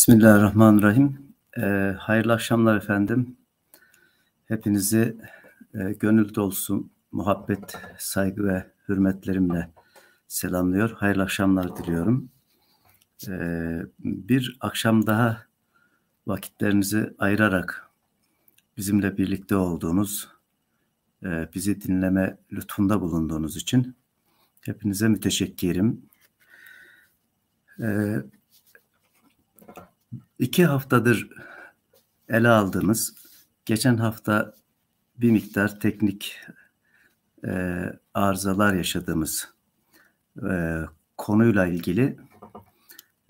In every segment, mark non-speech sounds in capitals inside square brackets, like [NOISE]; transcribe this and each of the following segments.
Bismillahirrahmanirrahim. E, hayırlı akşamlar efendim. Hepinizi e, gönül dolusu muhabbet, saygı ve hürmetlerimle selamlıyor. Hayırlı akşamlar diliyorum. E, bir akşam daha vakitlerinizi ayırarak bizimle birlikte olduğunuz, e, bizi dinleme lütfunda bulunduğunuz için hepinize müteşekkirim. Evet. İki haftadır ele aldığımız, geçen hafta bir miktar teknik e, arızalar yaşadığımız e, konuyla ilgili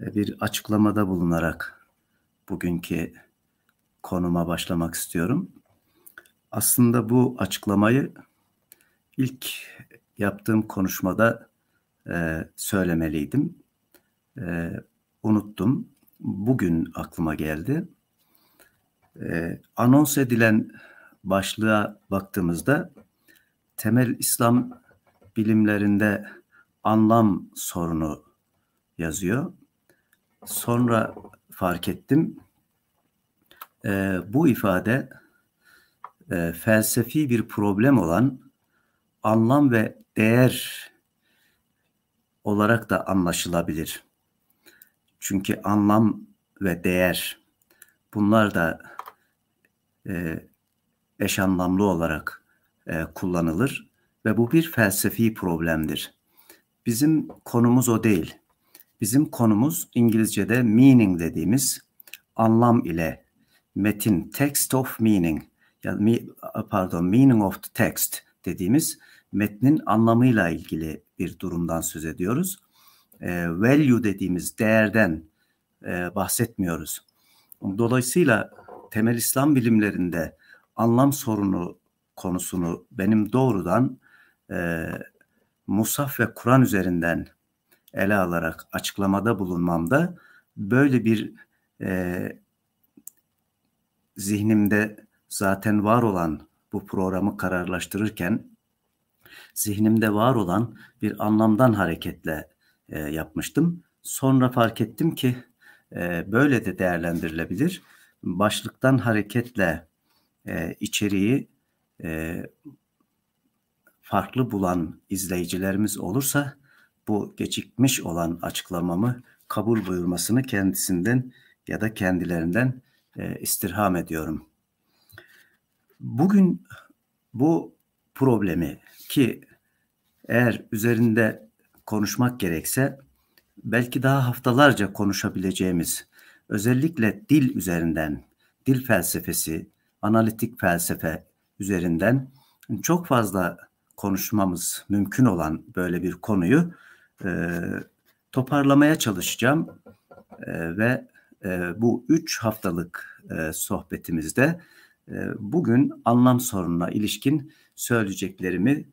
e, bir açıklamada bulunarak bugünkü konuma başlamak istiyorum. Aslında bu açıklamayı ilk yaptığım konuşmada e, söylemeliydim. E, unuttum bugün aklıma geldi. E, anons edilen başlığa baktığımızda temel İslam bilimlerinde anlam sorunu yazıyor. Sonra fark ettim. E, bu ifade e, felsefi bir problem olan anlam ve değer olarak da anlaşılabilir. Çünkü anlam ve değer bunlar da e, eş anlamlı olarak e, kullanılır ve bu bir felsefi problemdir. Bizim konumuz o değil. Bizim konumuz İngilizce'de meaning dediğimiz anlam ile metin, text of meaning, yani pardon meaning of the text dediğimiz metnin anlamıyla ilgili bir durumdan söz ediyoruz. E, value dediğimiz değerden e, bahsetmiyoruz. Dolayısıyla temel İslam bilimlerinde anlam sorunu konusunu benim doğrudan e, Musaf ve Kur'an üzerinden ele alarak açıklamada bulunmamda böyle bir e, zihnimde zaten var olan bu programı kararlaştırırken zihnimde var olan bir anlamdan hareketle e, yapmıştım. Sonra fark ettim ki e, böyle de değerlendirilebilir. Başlıktan hareketle e, içeriği e, farklı bulan izleyicilerimiz olursa bu gecikmiş olan açıklamamı kabul buyurmasını kendisinden ya da kendilerinden e, istirham ediyorum. Bugün bu problemi ki eğer üzerinde konuşmak gerekse belki daha haftalarca konuşabileceğimiz özellikle dil üzerinden, dil felsefesi, analitik felsefe üzerinden çok fazla konuşmamız mümkün olan böyle bir konuyu e, toparlamaya çalışacağım e, ve e, bu üç haftalık e, sohbetimizde e, bugün anlam sorununa ilişkin söyleyeceklerimi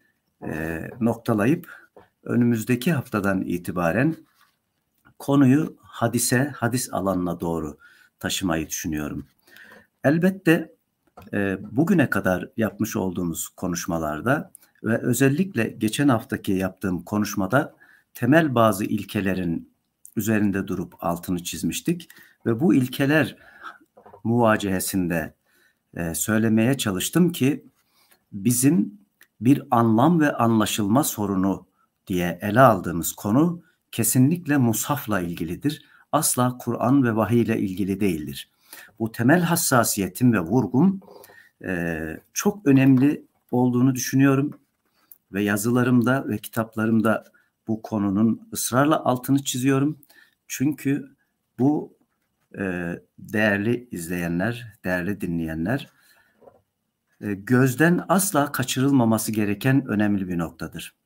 e, noktalayıp önümüzdeki haftadan itibaren konuyu hadise, hadis alanına doğru taşımayı düşünüyorum. Elbette e, bugüne kadar yapmış olduğumuz konuşmalarda ve özellikle geçen haftaki yaptığım konuşmada temel bazı ilkelerin üzerinde durup altını çizmiştik ve bu ilkeler muvacehesinde e, söylemeye çalıştım ki bizim bir anlam ve anlaşılma sorunu diye ele aldığımız konu kesinlikle musafla ilgilidir. Asla Kur'an ve vahiy ile ilgili değildir. Bu temel hassasiyetim ve vurgum e, çok önemli olduğunu düşünüyorum ve yazılarımda ve kitaplarımda bu konunun ısrarla altını çiziyorum. Çünkü bu e, değerli izleyenler, değerli dinleyenler e, gözden asla kaçırılmaması gereken önemli bir noktadır.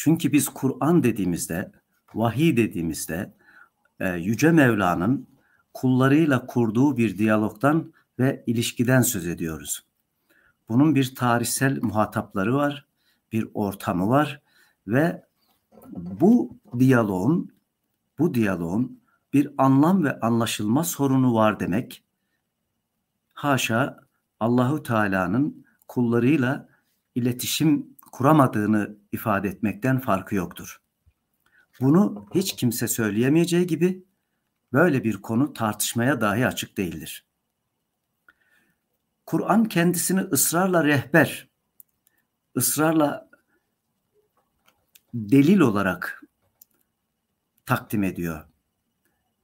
Çünkü biz Kur'an dediğimizde, vahiy dediğimizde e, Yüce Mevla'nın kullarıyla kurduğu bir diyalogdan ve ilişkiden söz ediyoruz. Bunun bir tarihsel muhatapları var, bir ortamı var ve bu diyaloğun bu diyaloğun bir anlam ve anlaşılma sorunu var demek haşa Allahu Teala'nın kullarıyla iletişim kuramadığını ifade etmekten farkı yoktur. Bunu hiç kimse söyleyemeyeceği gibi böyle bir konu tartışmaya dahi açık değildir. Kur'an kendisini ısrarla rehber, ısrarla delil olarak takdim ediyor.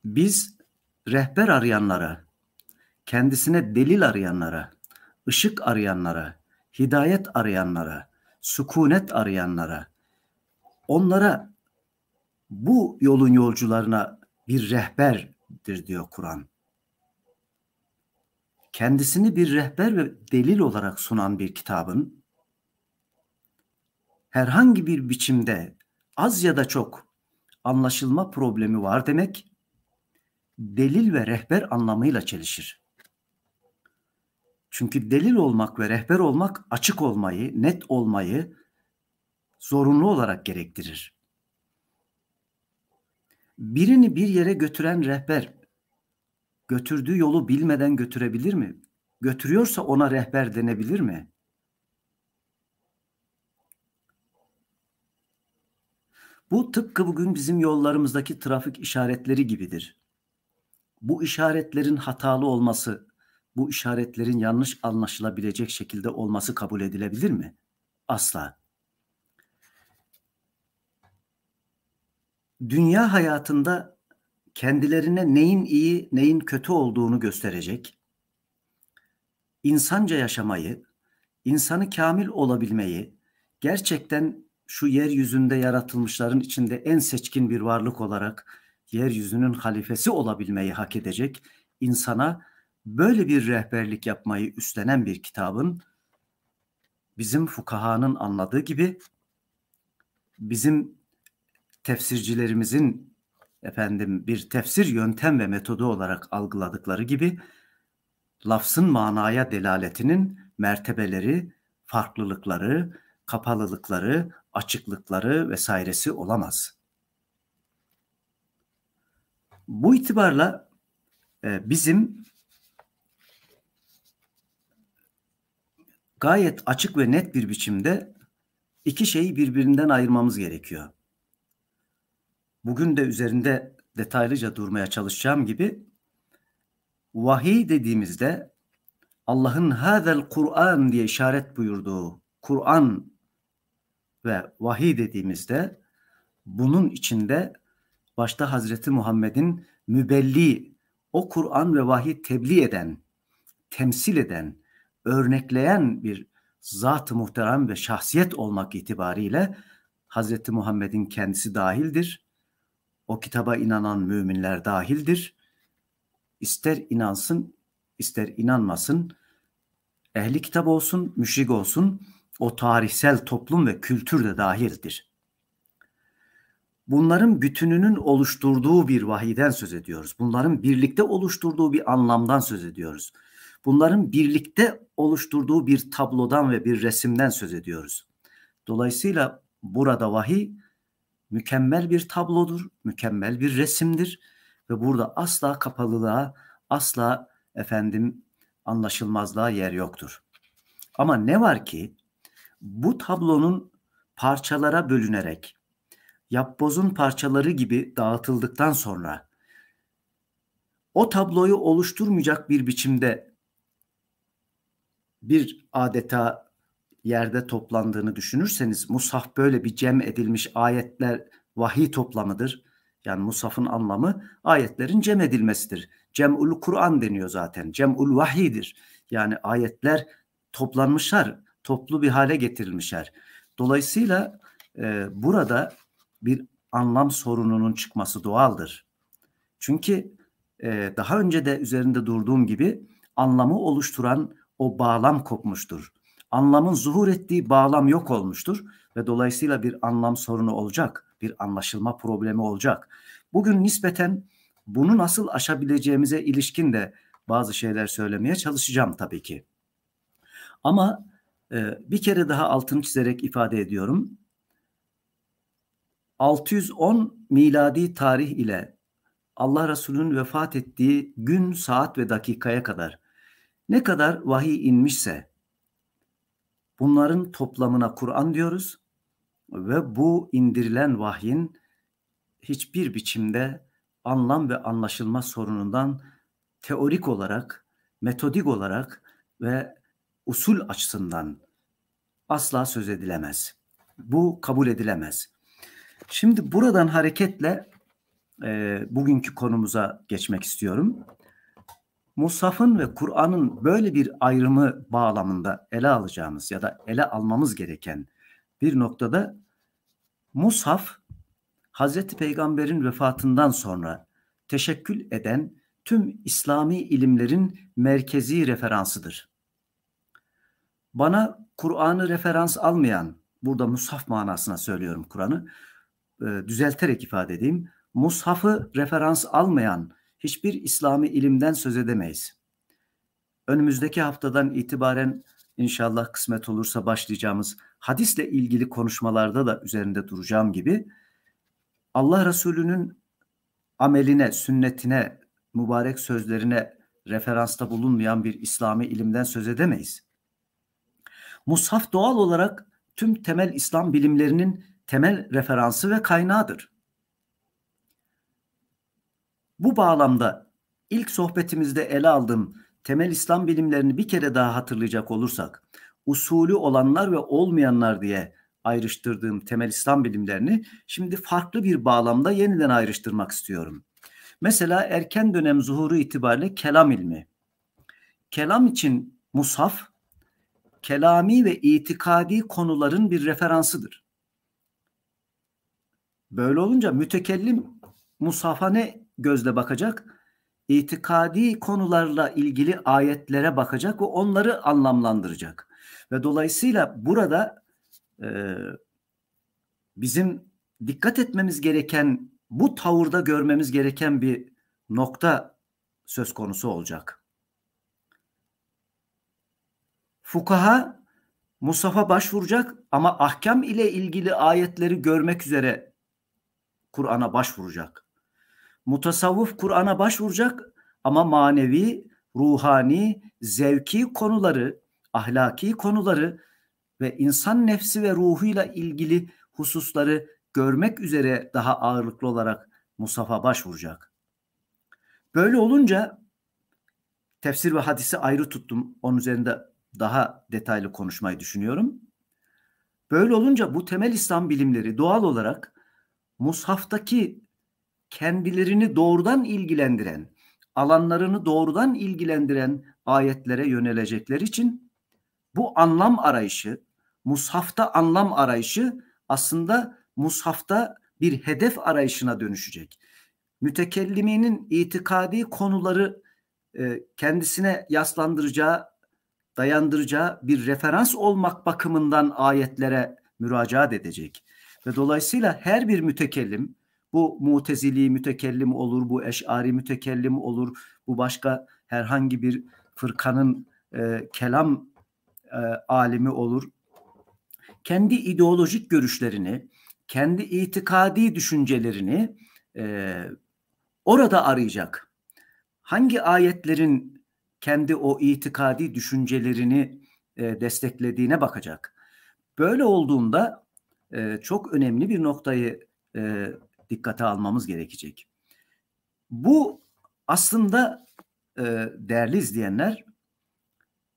Biz rehber arayanlara, kendisine delil arayanlara, ışık arayanlara, hidayet arayanlara, sükunet arayanlara, onlara bu yolun yolcularına bir rehberdir diyor Kur'an. Kendisini bir rehber ve delil olarak sunan bir kitabın herhangi bir biçimde az ya da çok anlaşılma problemi var demek delil ve rehber anlamıyla çelişir. Çünkü delil olmak ve rehber olmak açık olmayı, net olmayı zorunlu olarak gerektirir. Birini bir yere götüren rehber götürdüğü yolu bilmeden götürebilir mi? Götürüyorsa ona rehber denebilir mi? Bu tıpkı bugün bizim yollarımızdaki trafik işaretleri gibidir. Bu işaretlerin hatalı olması bu işaretlerin yanlış anlaşılabilecek şekilde olması kabul edilebilir mi? Asla. Dünya hayatında kendilerine neyin iyi, neyin kötü olduğunu gösterecek, insanca yaşamayı, insanı kamil olabilmeyi, gerçekten şu yeryüzünde yaratılmışların içinde en seçkin bir varlık olarak yeryüzünün halifesi olabilmeyi hak edecek insana böyle bir rehberlik yapmayı üstlenen bir kitabın bizim fukahanın anladığı gibi bizim tefsircilerimizin efendim bir tefsir yöntem ve metodu olarak algıladıkları gibi lafzın manaya delaletinin mertebeleri, farklılıkları, kapalılıkları, açıklıkları vesairesi olamaz. Bu itibarla e, bizim gayet açık ve net bir biçimde iki şeyi birbirinden ayırmamız gerekiyor. Bugün de üzerinde detaylıca durmaya çalışacağım gibi vahiy dediğimizde Allah'ın hazel Kur'an diye işaret buyurduğu Kur'an ve vahiy dediğimizde bunun içinde başta Hazreti Muhammed'in mübelli o Kur'an ve vahiy tebliğ eden, temsil eden, örnekleyen bir zat muhterem ve şahsiyet olmak itibariyle Hz. Muhammed'in kendisi dahildir. O kitaba inanan müminler dahildir. İster inansın, ister inanmasın, ehli kitap olsun, müşrik olsun, o tarihsel toplum ve kültür de dahildir. Bunların bütününün oluşturduğu bir vahiden söz ediyoruz. Bunların birlikte oluşturduğu bir anlamdan söz ediyoruz. Bunların birlikte oluşturduğu bir tablodan ve bir resimden söz ediyoruz. Dolayısıyla burada vahiy mükemmel bir tablodur, mükemmel bir resimdir ve burada asla kapalılığa, asla efendim anlaşılmazlığa yer yoktur. Ama ne var ki bu tablonun parçalara bölünerek yapbozun parçaları gibi dağıtıldıktan sonra o tabloyu oluşturmayacak bir biçimde bir adeta yerde toplandığını düşünürseniz Musaf böyle bir cem edilmiş ayetler vahiy toplamıdır. Yani Musaf'ın anlamı ayetlerin cem edilmesidir. Cem'ul Kur'an deniyor zaten. Cem'ul vahidir. Yani ayetler toplanmışlar, toplu bir hale getirilmişler. Dolayısıyla e, burada bir anlam sorununun çıkması doğaldır. Çünkü e, daha önce de üzerinde durduğum gibi anlamı oluşturan o bağlam kopmuştur. Anlamın zuhur ettiği bağlam yok olmuştur ve dolayısıyla bir anlam sorunu olacak, bir anlaşılma problemi olacak. Bugün nispeten bunu nasıl aşabileceğimize ilişkin de bazı şeyler söylemeye çalışacağım tabii ki. Ama e, bir kere daha altını çizerek ifade ediyorum. 610 miladi tarih ile Allah Resulü'nün vefat ettiği gün, saat ve dakikaya kadar ne kadar vahiy inmişse bunların toplamına Kur'an diyoruz ve bu indirilen vahyin hiçbir biçimde anlam ve anlaşılma sorunundan teorik olarak, metodik olarak ve usul açısından asla söz edilemez. Bu kabul edilemez. Şimdi buradan hareketle e, bugünkü konumuza geçmek istiyorum. Musaf'ın ve Kur'an'ın böyle bir ayrımı bağlamında ele alacağımız ya da ele almamız gereken bir noktada Musaf Hazreti Peygamber'in vefatından sonra teşekkül eden tüm İslami ilimlerin merkezi referansıdır. Bana Kur'an'ı referans almayan, burada Musaf manasına söylüyorum Kur'an'ı, e, düzelterek ifade edeyim. Musafı referans almayan hiçbir İslami ilimden söz edemeyiz. Önümüzdeki haftadan itibaren inşallah kısmet olursa başlayacağımız hadisle ilgili konuşmalarda da üzerinde duracağım gibi Allah Resulü'nün ameline, sünnetine, mübarek sözlerine referansta bulunmayan bir İslami ilimden söz edemeyiz. Mushaf doğal olarak tüm temel İslam bilimlerinin temel referansı ve kaynağıdır. Bu bağlamda ilk sohbetimizde ele aldığım temel İslam bilimlerini bir kere daha hatırlayacak olursak, usulü olanlar ve olmayanlar diye ayrıştırdığım temel İslam bilimlerini şimdi farklı bir bağlamda yeniden ayrıştırmak istiyorum. Mesela erken dönem zuhuru itibariyle kelam ilmi. Kelam için mushaf, kelami ve itikadi konuların bir referansıdır. Böyle olunca mütekellim musafa ne gözle bakacak, itikadi konularla ilgili ayetlere bakacak ve onları anlamlandıracak. Ve dolayısıyla burada e, bizim dikkat etmemiz gereken, bu tavırda görmemiz gereken bir nokta söz konusu olacak. Fukaha Musaf'a başvuracak ama ahkam ile ilgili ayetleri görmek üzere Kur'an'a başvuracak. Mutasavvuf Kur'an'a başvuracak ama manevi, ruhani, zevki konuları, ahlaki konuları ve insan nefsi ve ruhuyla ilgili hususları görmek üzere daha ağırlıklı olarak Musaf'a başvuracak. Böyle olunca tefsir ve hadisi ayrı tuttum. Onun üzerinde daha detaylı konuşmayı düşünüyorum. Böyle olunca bu temel İslam bilimleri doğal olarak musaftaki kendilerini doğrudan ilgilendiren, alanlarını doğrudan ilgilendiren ayetlere yönelecekler için bu anlam arayışı, mushafta anlam arayışı aslında mushafta bir hedef arayışına dönüşecek. Mütekelliminin itikadi konuları e, kendisine yaslandıracağı, dayandıracağı bir referans olmak bakımından ayetlere müracaat edecek. Ve dolayısıyla her bir mütekellim bu mutezili mütekellim olur, bu eşari mütekellim olur, bu başka herhangi bir fırkanın e, kelam e, alimi olur. Kendi ideolojik görüşlerini, kendi itikadi düşüncelerini e, orada arayacak. Hangi ayetlerin kendi o itikadi düşüncelerini e, desteklediğine bakacak. Böyle olduğunda e, çok önemli bir noktayı e, dikkate almamız gerekecek. Bu aslında e, değerli izleyenler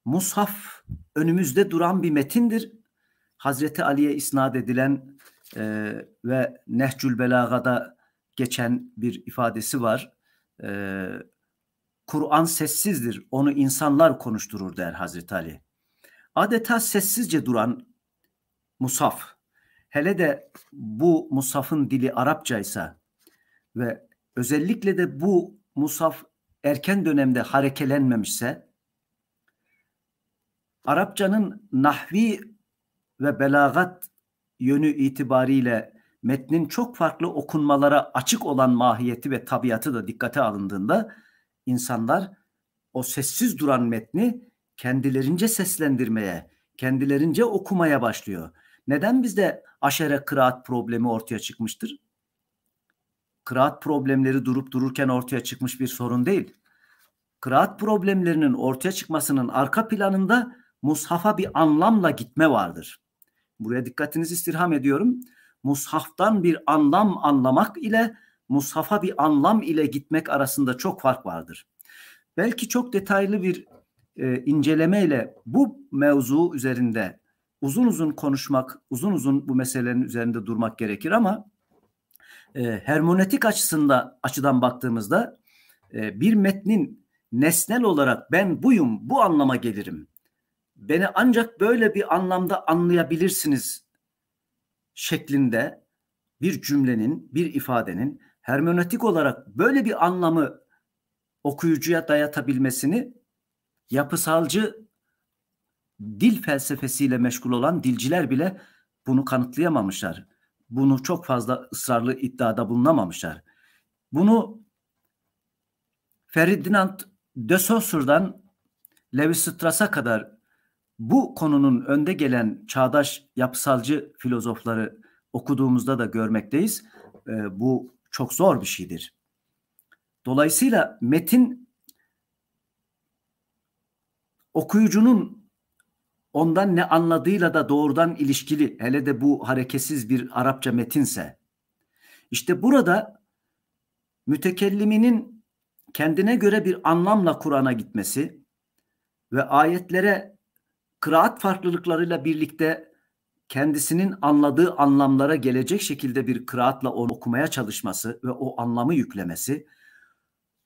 Mushaf önümüzde duran bir metindir. Hazreti Ali'ye isnat edilen e, ve Nehcül Belaga'da geçen bir ifadesi var. E, Kur'an sessizdir, onu insanlar konuşturur der Hazreti Ali. Adeta sessizce duran Musaf hele de bu musafın dili Arapçaysa ve özellikle de bu musaf erken dönemde harekelenmemişse Arapçanın nahvi ve belagat yönü itibariyle metnin çok farklı okunmalara açık olan mahiyeti ve tabiatı da dikkate alındığında insanlar o sessiz duran metni kendilerince seslendirmeye, kendilerince okumaya başlıyor. Neden bizde aşere kıraat problemi ortaya çıkmıştır? Kıraat problemleri durup dururken ortaya çıkmış bir sorun değil. Kıraat problemlerinin ortaya çıkmasının arka planında mushafa bir anlamla gitme vardır. Buraya dikkatinizi istirham ediyorum. Mushaftan bir anlam anlamak ile mushafa bir anlam ile gitmek arasında çok fark vardır. Belki çok detaylı bir e, ile bu mevzu üzerinde uzun uzun konuşmak, uzun uzun bu meselelerin üzerinde durmak gerekir ama e, hermonetik açısında açıdan baktığımızda e, bir metnin nesnel olarak ben buyum, bu anlama gelirim. Beni ancak böyle bir anlamda anlayabilirsiniz şeklinde bir cümlenin, bir ifadenin hermenötik olarak böyle bir anlamı okuyucuya dayatabilmesini yapısalcı dil felsefesiyle meşgul olan dilciler bile bunu kanıtlayamamışlar. Bunu çok fazla ısrarlı iddiada bulunamamışlar. Bunu Ferdinand de Saussure'dan Lewis Strauss'a kadar bu konunun önde gelen çağdaş yapısalcı filozofları okuduğumuzda da görmekteyiz. E, bu çok zor bir şeydir. Dolayısıyla metin okuyucunun ondan ne anladığıyla da doğrudan ilişkili. Hele de bu hareketsiz bir Arapça metinse. İşte burada mütekelliminin kendine göre bir anlamla Kur'an'a gitmesi ve ayetlere kıraat farklılıklarıyla birlikte kendisinin anladığı anlamlara gelecek şekilde bir kıraatla onu okumaya çalışması ve o anlamı yüklemesi,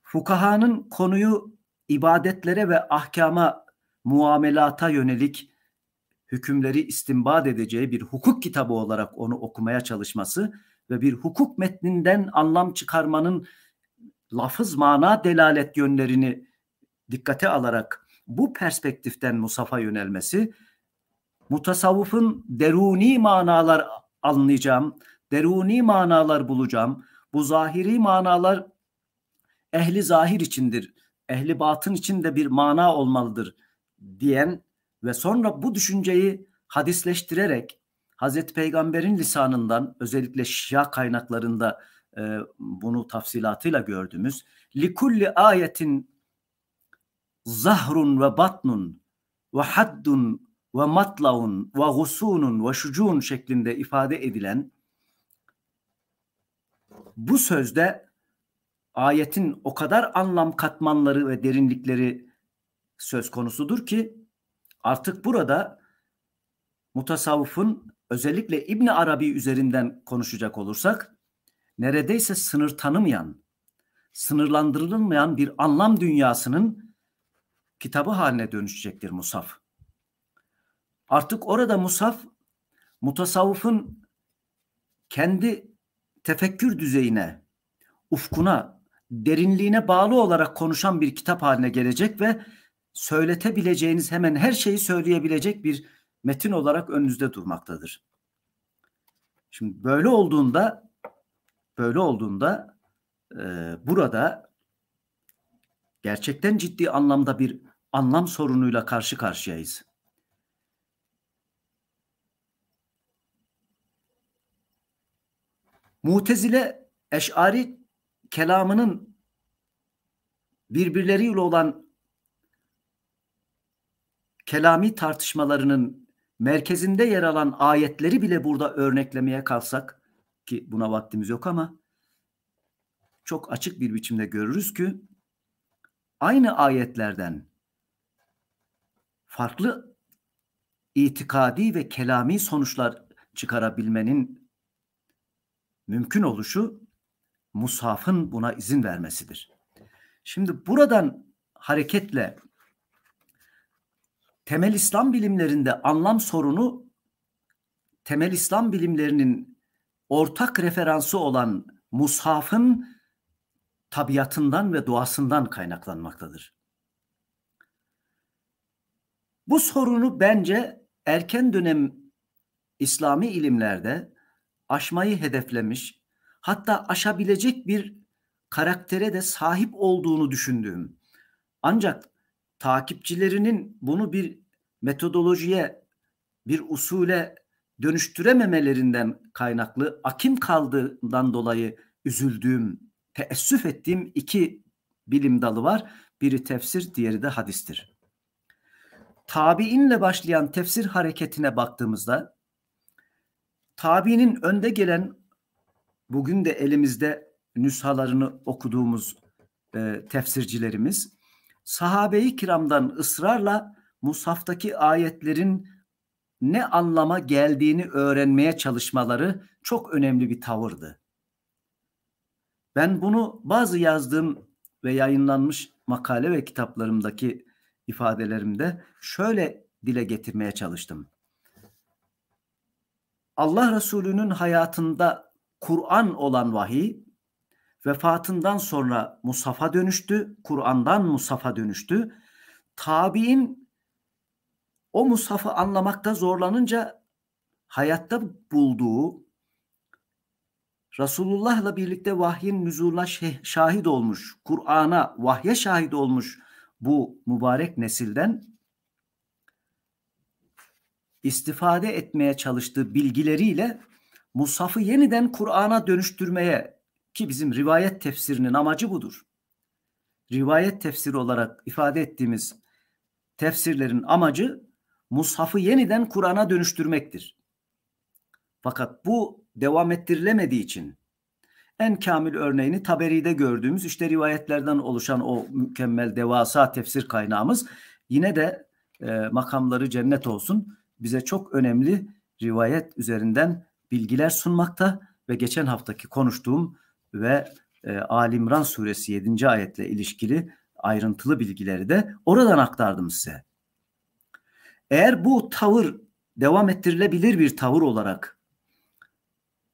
fukahanın konuyu ibadetlere ve ahkama muamelata yönelik hükümleri istimbad edeceği bir hukuk kitabı olarak onu okumaya çalışması ve bir hukuk metninden anlam çıkarmanın lafız mana delalet yönlerini dikkate alarak bu perspektiften Musaf'a yönelmesi mutasavvufun deruni manalar anlayacağım, deruni manalar bulacağım. Bu zahiri manalar ehli zahir içindir, ehli batın içinde bir mana olmalıdır diyen ve sonra bu düşünceyi hadisleştirerek Hazreti Peygamber'in lisanından özellikle Şia kaynaklarında e, bunu tafsilatıyla gördüğümüz likulli ayetin zahrun ve batnun ve haddun ve matlaun ve husunun ve şucun şeklinde ifade edilen bu sözde ayetin o kadar anlam katmanları ve derinlikleri söz konusudur ki Artık burada mutasavvıfın özellikle İbn Arabi üzerinden konuşacak olursak neredeyse sınır tanımayan, sınırlandırılmayan bir anlam dünyasının kitabı haline dönüşecektir Musaf. Artık orada Musaf mutasavvıfın kendi tefekkür düzeyine, ufkuna, derinliğine bağlı olarak konuşan bir kitap haline gelecek ve söyletebileceğiniz hemen her şeyi söyleyebilecek bir metin olarak önünüzde durmaktadır. Şimdi böyle olduğunda böyle olduğunda e, burada gerçekten ciddi anlamda bir anlam sorunuyla karşı karşıyayız. Mutezile Eş'ari kelamının birbirleriyle olan kelami tartışmalarının merkezinde yer alan ayetleri bile burada örneklemeye kalsak ki buna vaktimiz yok ama çok açık bir biçimde görürüz ki aynı ayetlerden farklı itikadi ve kelami sonuçlar çıkarabilmenin mümkün oluşu Musafın buna izin vermesidir. Şimdi buradan hareketle temel İslam bilimlerinde anlam sorunu temel İslam bilimlerinin ortak referansı olan mushafın tabiatından ve doğasından kaynaklanmaktadır. Bu sorunu bence erken dönem İslami ilimlerde aşmayı hedeflemiş, hatta aşabilecek bir karaktere de sahip olduğunu düşündüğüm. Ancak takipçilerinin bunu bir metodolojiye, bir usule dönüştürememelerinden kaynaklı akim kaldığından dolayı üzüldüğüm, teessüf ettiğim iki bilim dalı var. Biri tefsir, diğeri de hadistir. Tabiinle başlayan tefsir hareketine baktığımızda tabiinin önde gelen bugün de elimizde nüshalarını okuduğumuz e, tefsircilerimiz Sahabeyi kiramdan ısrarla Musaftaki ayetlerin ne anlama geldiğini öğrenmeye çalışmaları çok önemli bir tavırdı. Ben bunu bazı yazdığım ve yayınlanmış makale ve kitaplarımdaki ifadelerimde şöyle dile getirmeye çalıştım. Allah Resulü'nün hayatında Kur'an olan vahiy Vefatından sonra Musaf'a dönüştü. Kur'an'dan Musaf'a dönüştü. Tabi'in o Musaf'ı anlamakta zorlanınca hayatta bulduğu Resulullah'la birlikte vahyin nüzuluna şahit olmuş, Kur'an'a, vahye şahit olmuş bu mübarek nesilden istifade etmeye çalıştığı bilgileriyle Musaf'ı yeniden Kur'an'a dönüştürmeye ki bizim rivayet tefsirinin amacı budur. Rivayet tefsiri olarak ifade ettiğimiz tefsirlerin amacı mushafı yeniden Kur'an'a dönüştürmektir. Fakat bu devam ettirilemediği için en kamil örneğini Taberi'de gördüğümüz işte rivayetlerden oluşan o mükemmel devasa tefsir kaynağımız yine de e, makamları cennet olsun bize çok önemli rivayet üzerinden bilgiler sunmakta ve geçen haftaki konuştuğum ve e, Ali İmran suresi 7. ayetle ilişkili ayrıntılı bilgileri de oradan aktardım size. Eğer bu tavır devam ettirilebilir bir tavır olarak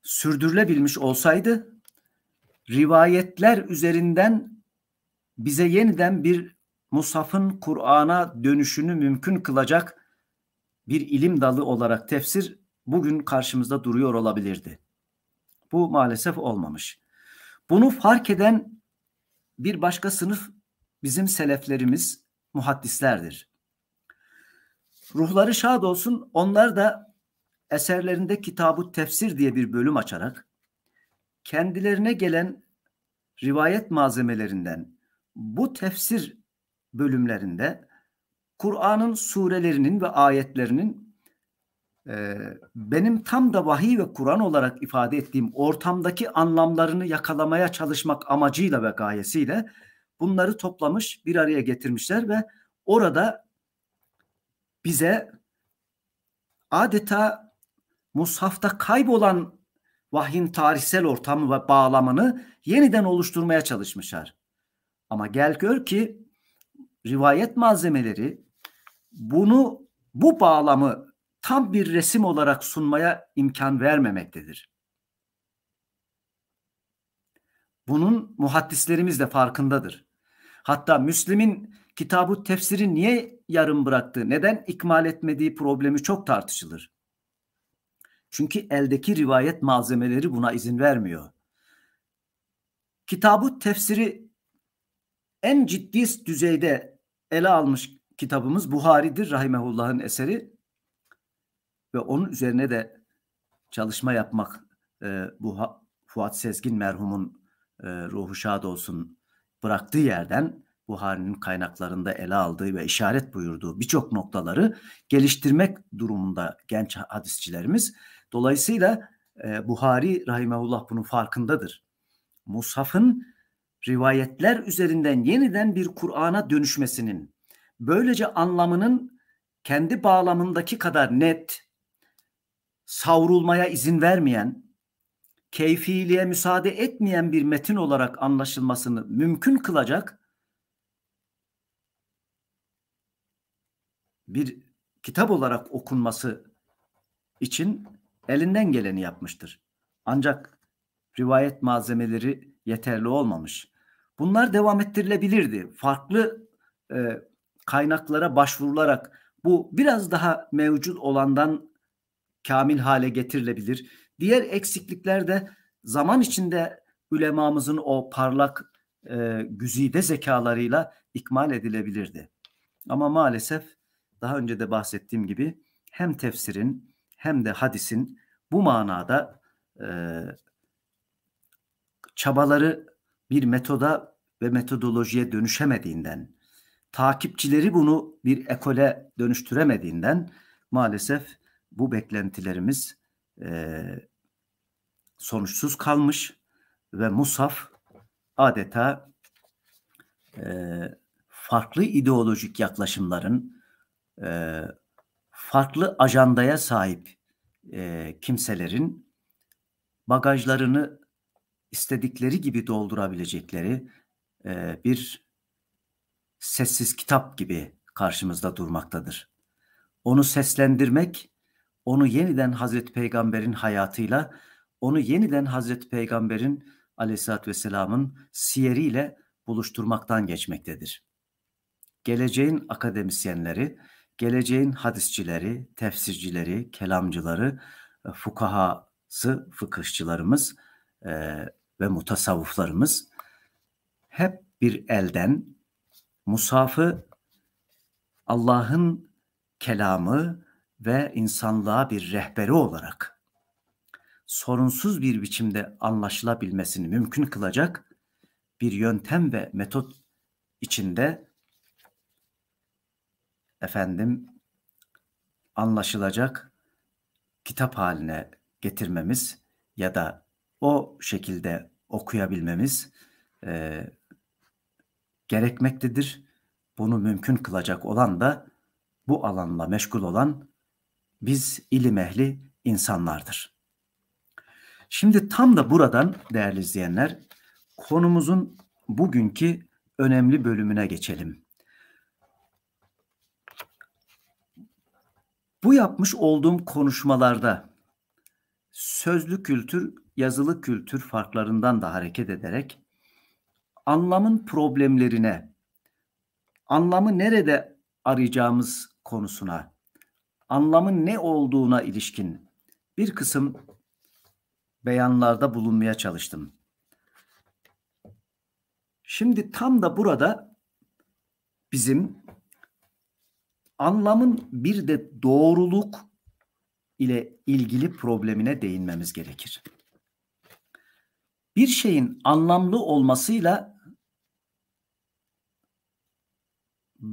sürdürülebilmiş olsaydı rivayetler üzerinden bize yeniden bir Musaf'ın Kur'an'a dönüşünü mümkün kılacak bir ilim dalı olarak tefsir bugün karşımızda duruyor olabilirdi. Bu maalesef olmamış. Bunu fark eden bir başka sınıf bizim seleflerimiz muhaddislerdir. Ruhları şad olsun onlar da eserlerinde kitabı tefsir diye bir bölüm açarak kendilerine gelen rivayet malzemelerinden bu tefsir bölümlerinde Kur'an'ın surelerinin ve ayetlerinin ee, benim tam da vahiy ve Kur'an olarak ifade ettiğim ortamdaki anlamlarını yakalamaya çalışmak amacıyla ve gayesiyle bunları toplamış bir araya getirmişler ve orada bize adeta mushafta kaybolan vahyin tarihsel ortamı ve bağlamını yeniden oluşturmaya çalışmışlar. Ama gel gör ki rivayet malzemeleri bunu bu bağlamı tam bir resim olarak sunmaya imkan vermemektedir. Bunun muhaddislerimiz de farkındadır. Hatta Müslim'in kitabı tefsiri niye yarım bıraktı, neden ikmal etmediği problemi çok tartışılır. Çünkü eldeki rivayet malzemeleri buna izin vermiyor. Kitabı tefsiri en ciddi düzeyde ele almış kitabımız Buhari'dir Rahimehullah'ın eseri ve onun üzerine de çalışma yapmak e, bu Fuat Sezgin merhumun e, ruhu şad olsun bıraktığı yerden Buhari'nin kaynaklarında ele aldığı ve işaret buyurduğu birçok noktaları geliştirmek durumunda genç hadisçilerimiz. Dolayısıyla e, Buhari rahimehullah bunun farkındadır. Mushaf'ın rivayetler üzerinden yeniden bir Kur'an'a dönüşmesinin böylece anlamının kendi bağlamındaki kadar net savrulmaya izin vermeyen, keyfiliğe müsaade etmeyen bir metin olarak anlaşılmasını mümkün kılacak bir kitap olarak okunması için elinden geleni yapmıştır. Ancak rivayet malzemeleri yeterli olmamış. Bunlar devam ettirilebilirdi. Farklı e, kaynaklara başvurularak bu biraz daha mevcut olandan kamil hale getirilebilir. Diğer eksiklikler de zaman içinde ülemamızın o parlak e, güzide zekalarıyla ikmal edilebilirdi. Ama maalesef daha önce de bahsettiğim gibi hem tefsirin hem de hadisin bu manada e, çabaları bir metoda ve metodolojiye dönüşemediğinden, takipçileri bunu bir ekole dönüştüremediğinden maalesef bu beklentilerimiz e, sonuçsuz kalmış ve Musaf adeta e, farklı ideolojik yaklaşımların e, farklı ajandaya sahip e, kimselerin bagajlarını istedikleri gibi doldurabilecekleri e, bir sessiz kitap gibi karşımızda durmaktadır. Onu seslendirmek onu yeniden Hazreti Peygamber'in hayatıyla, onu yeniden Hazreti Peygamber'in aleyhissalatü vesselamın siyeriyle buluşturmaktan geçmektedir. Geleceğin akademisyenleri, geleceğin hadisçileri, tefsircileri, kelamcıları, e, fukahası, fıkıhçılarımız e, ve mutasavvıflarımız hep bir elden musafı Allah'ın kelamı, ve insanlığa bir rehberi olarak sorunsuz bir biçimde anlaşılabilmesini mümkün kılacak bir yöntem ve metot içinde efendim anlaşılacak kitap haline getirmemiz ya da o şekilde okuyabilmemiz e, gerekmektedir. Bunu mümkün kılacak olan da bu alanla meşgul olan biz ilim ehli insanlardır. Şimdi tam da buradan değerli izleyenler konumuzun bugünkü önemli bölümüne geçelim. Bu yapmış olduğum konuşmalarda sözlü kültür, yazılı kültür farklarından da hareket ederek anlamın problemlerine, anlamı nerede arayacağımız konusuna anlamın ne olduğuna ilişkin bir kısım beyanlarda bulunmaya çalıştım. Şimdi tam da burada bizim anlamın bir de doğruluk ile ilgili problemine değinmemiz gerekir. Bir şeyin anlamlı olmasıyla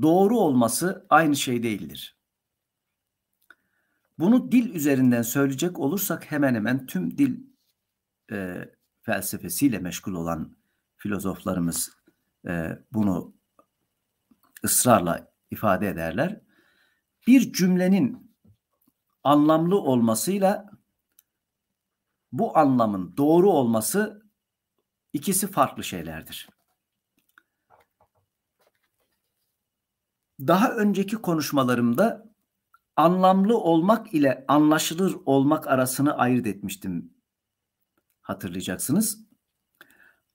doğru olması aynı şey değildir. Bunu dil üzerinden söyleyecek olursak hemen hemen tüm dil e, felsefesiyle meşgul olan filozoflarımız e, bunu ısrarla ifade ederler. Bir cümlenin anlamlı olmasıyla bu anlamın doğru olması ikisi farklı şeylerdir. Daha önceki konuşmalarımda anlamlı olmak ile anlaşılır olmak arasını ayırt etmiştim. Hatırlayacaksınız.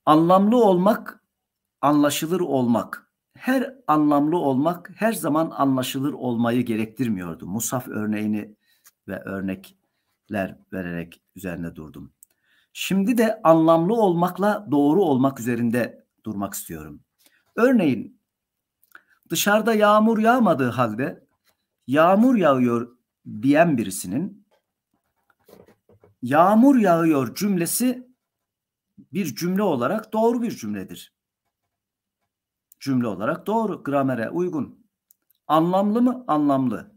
Anlamlı olmak, anlaşılır olmak. Her anlamlı olmak her zaman anlaşılır olmayı gerektirmiyordu. Musaf örneğini ve örnekler vererek üzerine durdum. Şimdi de anlamlı olmakla doğru olmak üzerinde durmak istiyorum. Örneğin dışarıda yağmur yağmadığı halde yağmur yağıyor diyen birisinin yağmur yağıyor cümlesi bir cümle olarak doğru bir cümledir. Cümle olarak doğru, gramere uygun. Anlamlı mı? Anlamlı.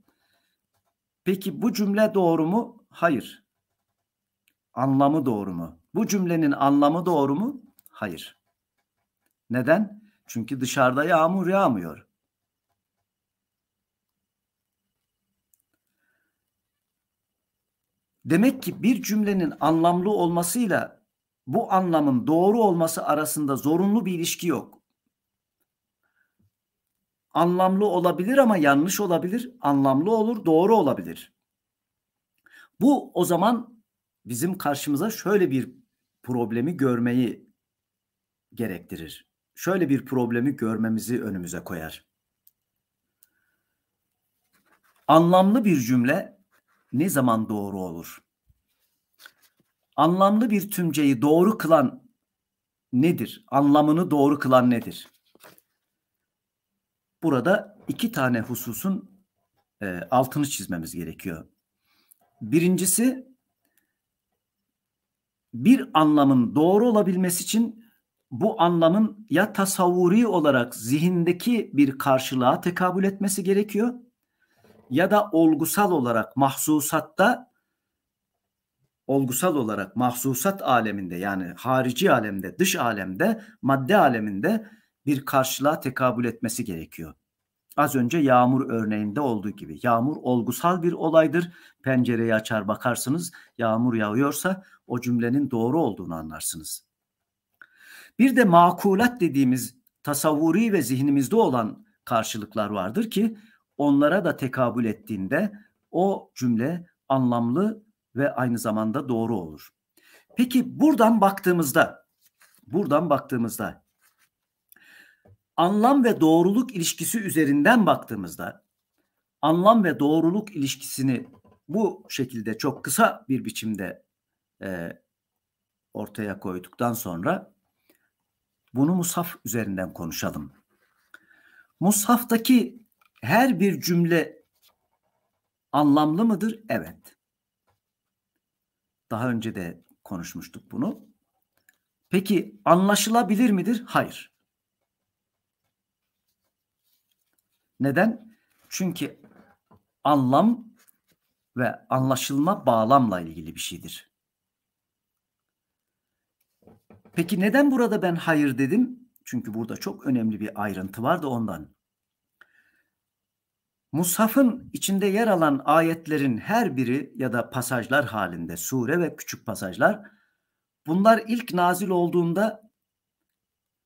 Peki bu cümle doğru mu? Hayır. Anlamı doğru mu? Bu cümlenin anlamı doğru mu? Hayır. Neden? Çünkü dışarıda yağmur yağmıyor. Demek ki bir cümlenin anlamlı olmasıyla bu anlamın doğru olması arasında zorunlu bir ilişki yok. Anlamlı olabilir ama yanlış olabilir, anlamlı olur, doğru olabilir. Bu o zaman bizim karşımıza şöyle bir problemi görmeyi gerektirir. Şöyle bir problemi görmemizi önümüze koyar. Anlamlı bir cümle ne zaman doğru olur? Anlamlı bir tümceyi doğru kılan nedir? Anlamını doğru kılan nedir? Burada iki tane hususun e, altını çizmemiz gerekiyor. Birincisi bir anlamın doğru olabilmesi için bu anlamın ya tasavvuri olarak zihindeki bir karşılığa tekabül etmesi gerekiyor ya da olgusal olarak mahsusatta olgusal olarak mahsusat aleminde yani harici alemde, dış alemde, madde aleminde bir karşılığa tekabül etmesi gerekiyor. Az önce yağmur örneğinde olduğu gibi yağmur olgusal bir olaydır. Pencereyi açar bakarsınız yağmur yağıyorsa o cümlenin doğru olduğunu anlarsınız. Bir de makulat dediğimiz tasavvuri ve zihnimizde olan karşılıklar vardır ki onlara da tekabül ettiğinde o cümle anlamlı ve aynı zamanda doğru olur. Peki buradan baktığımızda buradan baktığımızda anlam ve doğruluk ilişkisi üzerinden baktığımızda anlam ve doğruluk ilişkisini bu şekilde çok kısa bir biçimde e, ortaya koyduktan sonra bunu Musaf üzerinden konuşalım. Musaftaki her bir cümle anlamlı mıdır? Evet. Daha önce de konuşmuştuk bunu. Peki anlaşılabilir midir? Hayır. Neden? Çünkü anlam ve anlaşılma bağlamla ilgili bir şeydir. Peki neden burada ben hayır dedim? Çünkü burada çok önemli bir ayrıntı var da ondan. Musafın içinde yer alan ayetlerin her biri ya da pasajlar halinde sure ve küçük pasajlar bunlar ilk nazil olduğunda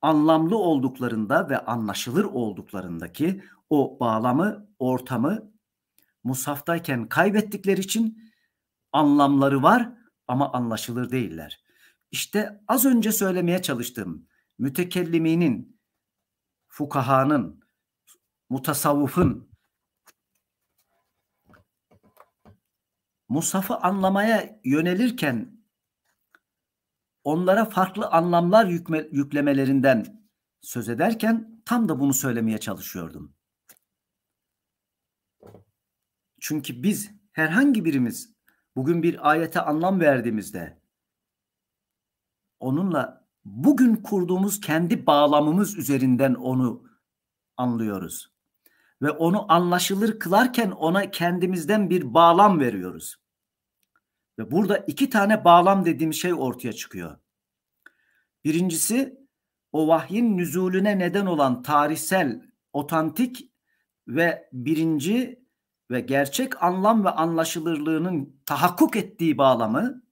anlamlı olduklarında ve anlaşılır olduklarındaki o bağlamı, ortamı musaftayken kaybettikleri için anlamları var ama anlaşılır değiller. İşte az önce söylemeye çalıştığım mütekelliminin, fukahanın, mutasavvıfın Musaf'ı anlamaya yönelirken onlara farklı anlamlar yükme, yüklemelerinden söz ederken tam da bunu söylemeye çalışıyordum. Çünkü biz herhangi birimiz bugün bir ayete anlam verdiğimizde onunla bugün kurduğumuz kendi bağlamımız üzerinden onu anlıyoruz ve onu anlaşılır kılarken ona kendimizden bir bağlam veriyoruz. Ve burada iki tane bağlam dediğim şey ortaya çıkıyor. Birincisi o vahyin nüzulüne neden olan tarihsel, otantik ve birinci ve gerçek anlam ve anlaşılırlığının tahakkuk ettiği bağlamı.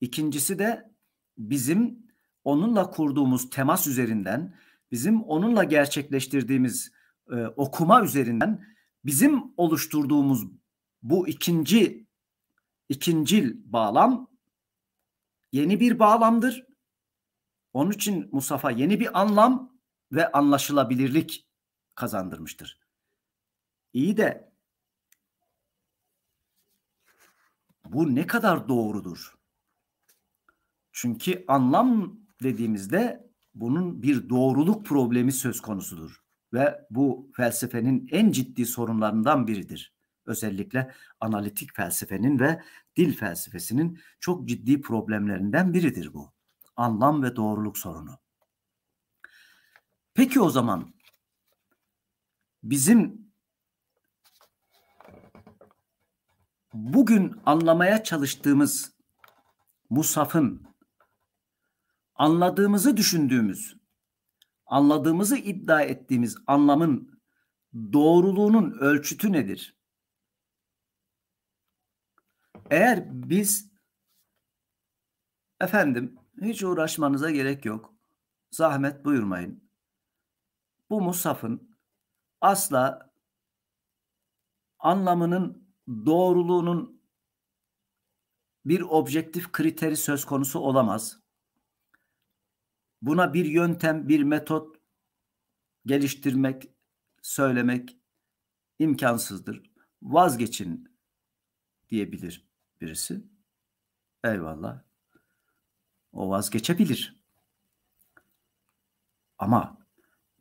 İkincisi de bizim onunla kurduğumuz temas üzerinden, bizim onunla gerçekleştirdiğimiz e, okuma üzerinden bizim oluşturduğumuz bu ikinci ikincil bağlam yeni bir bağlamdır. Onun için Musaf'a yeni bir anlam ve anlaşılabilirlik kazandırmıştır. İyi de bu ne kadar doğrudur? Çünkü anlam dediğimizde bunun bir doğruluk problemi söz konusudur ve bu felsefenin en ciddi sorunlarından biridir. Özellikle analitik felsefenin ve dil felsefesinin çok ciddi problemlerinden biridir bu. Anlam ve doğruluk sorunu. Peki o zaman bizim bugün anlamaya çalıştığımız Musaf'ın anladığımızı düşündüğümüz anladığımızı iddia ettiğimiz anlamın doğruluğunun ölçütü nedir? Eğer biz efendim hiç uğraşmanıza gerek yok. Zahmet buyurmayın. Bu Musaf'ın asla anlamının doğruluğunun bir objektif kriteri söz konusu olamaz. Buna bir yöntem, bir metot geliştirmek, söylemek imkansızdır. Vazgeçin diyebilir birisi. Eyvallah. O vazgeçebilir. Ama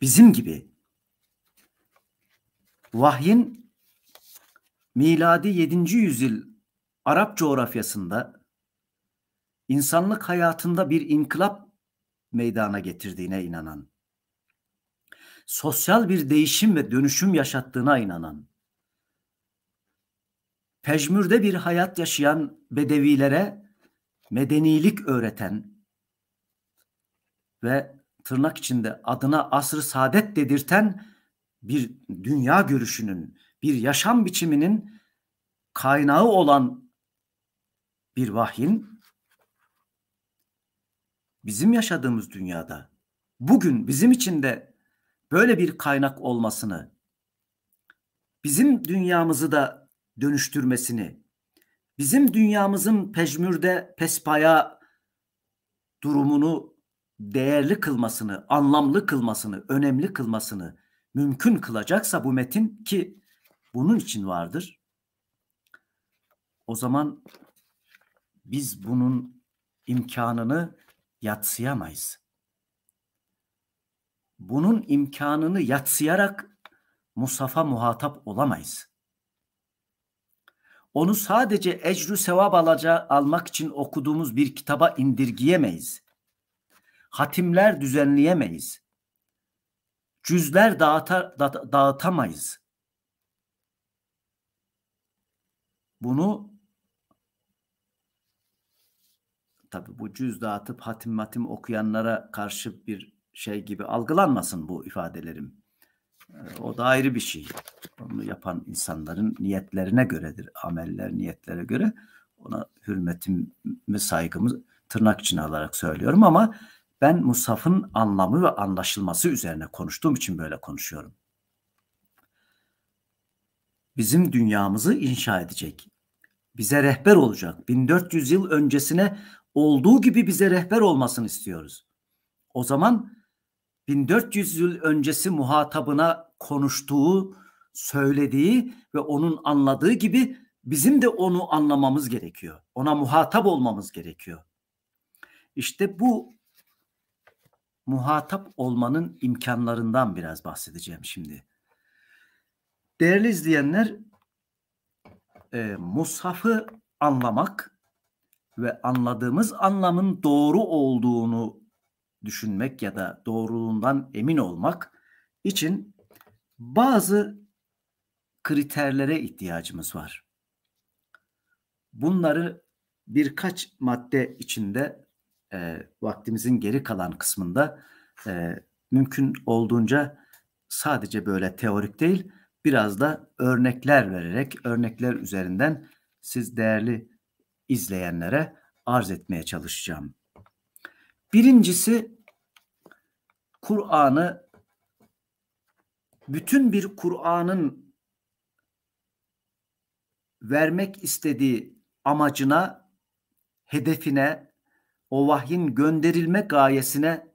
bizim gibi vahyin miladi 7. yüzyıl Arap coğrafyasında insanlık hayatında bir inkılap meydana getirdiğine inanan, sosyal bir değişim ve dönüşüm yaşattığına inanan, pejmürde bir hayat yaşayan bedevilere medenilik öğreten ve tırnak içinde adına asrı saadet dedirten bir dünya görüşünün, bir yaşam biçiminin kaynağı olan bir vahyin bizim yaşadığımız dünyada bugün bizim için de böyle bir kaynak olmasını, bizim dünyamızı da dönüştürmesini, bizim dünyamızın pejmürde pespaya durumunu değerli kılmasını, anlamlı kılmasını, önemli kılmasını mümkün kılacaksa bu metin ki bunun için vardır. O zaman biz bunun imkanını yatsıyamayız. Bunun imkanını yatsıyarak Musaf'a muhatap olamayız. Onu sadece ecru sevap alaca, almak için okuduğumuz bir kitaba indirgeyemeyiz. Hatimler düzenleyemeyiz. Cüzler dağıta, da, dağıtamayız. Bunu tabi bu cüz dağıtıp hatim matim okuyanlara karşı bir şey gibi algılanmasın bu ifadelerim. Ee, o da ayrı bir şey. Onu yapan insanların niyetlerine göredir. Ameller niyetlere göre. Ona hürmetimi, saygımı tırnak içine alarak söylüyorum ama ben Musaf'ın anlamı ve anlaşılması üzerine konuştuğum için böyle konuşuyorum. Bizim dünyamızı inşa edecek. Bize rehber olacak. 1400 yıl öncesine olduğu gibi bize rehber olmasını istiyoruz. O zaman 1400 yıl öncesi muhatabına konuştuğu, söylediği ve onun anladığı gibi bizim de onu anlamamız gerekiyor. Ona muhatap olmamız gerekiyor. İşte bu muhatap olmanın imkanlarından biraz bahsedeceğim şimdi. Değerli izleyenler, e, mushafı anlamak ve anladığımız anlamın doğru olduğunu düşünmek ya da doğruluğundan emin olmak için bazı kriterlere ihtiyacımız var. Bunları birkaç madde içinde e, vaktimizin geri kalan kısmında e, mümkün olduğunca sadece böyle teorik değil biraz da örnekler vererek örnekler üzerinden siz değerli izleyenlere arz etmeye çalışacağım. Birincisi Kur'an'ı bütün bir Kur'an'ın vermek istediği amacına, hedefine, o vahyin gönderilme gayesine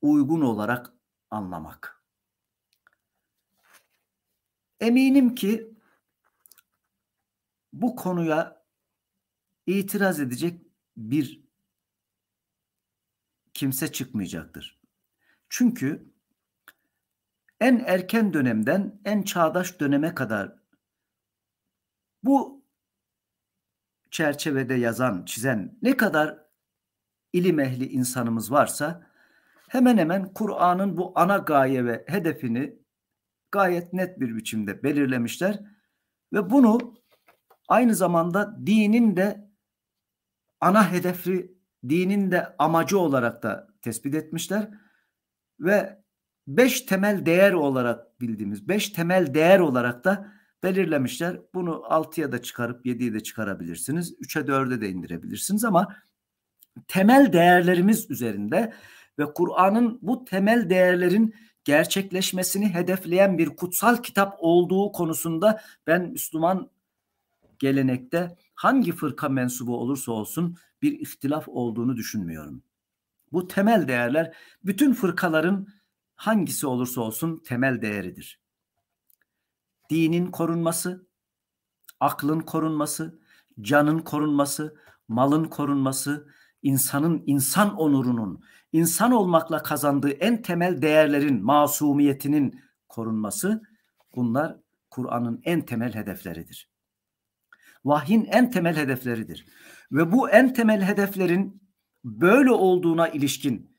uygun olarak anlamak. Eminim ki bu konuya itiraz edecek bir kimse çıkmayacaktır. Çünkü en erken dönemden en çağdaş döneme kadar bu çerçevede yazan, çizen ne kadar ilim ehli insanımız varsa hemen hemen Kur'an'ın bu ana gaye ve hedefini gayet net bir biçimde belirlemişler ve bunu aynı zamanda dinin de ana hedefi dinin de amacı olarak da tespit etmişler ve beş temel değer olarak bildiğimiz beş temel değer olarak da belirlemişler. Bunu altıya da çıkarıp yediye de çıkarabilirsiniz. üç'e dörd'e de indirebilirsiniz ama temel değerlerimiz üzerinde ve Kur'an'ın bu temel değerlerin gerçekleşmesini hedefleyen bir kutsal kitap olduğu konusunda ben Müslüman gelenekte hangi fırka mensubu olursa olsun bir ihtilaf olduğunu düşünmüyorum. Bu temel değerler bütün fırkaların hangisi olursa olsun temel değeridir. Dinin korunması, aklın korunması, canın korunması, malın korunması, insanın insan onurunun, insan olmakla kazandığı en temel değerlerin, masumiyetinin korunması bunlar Kur'an'ın en temel hedefleridir vahyin en temel hedefleridir. Ve bu en temel hedeflerin böyle olduğuna ilişkin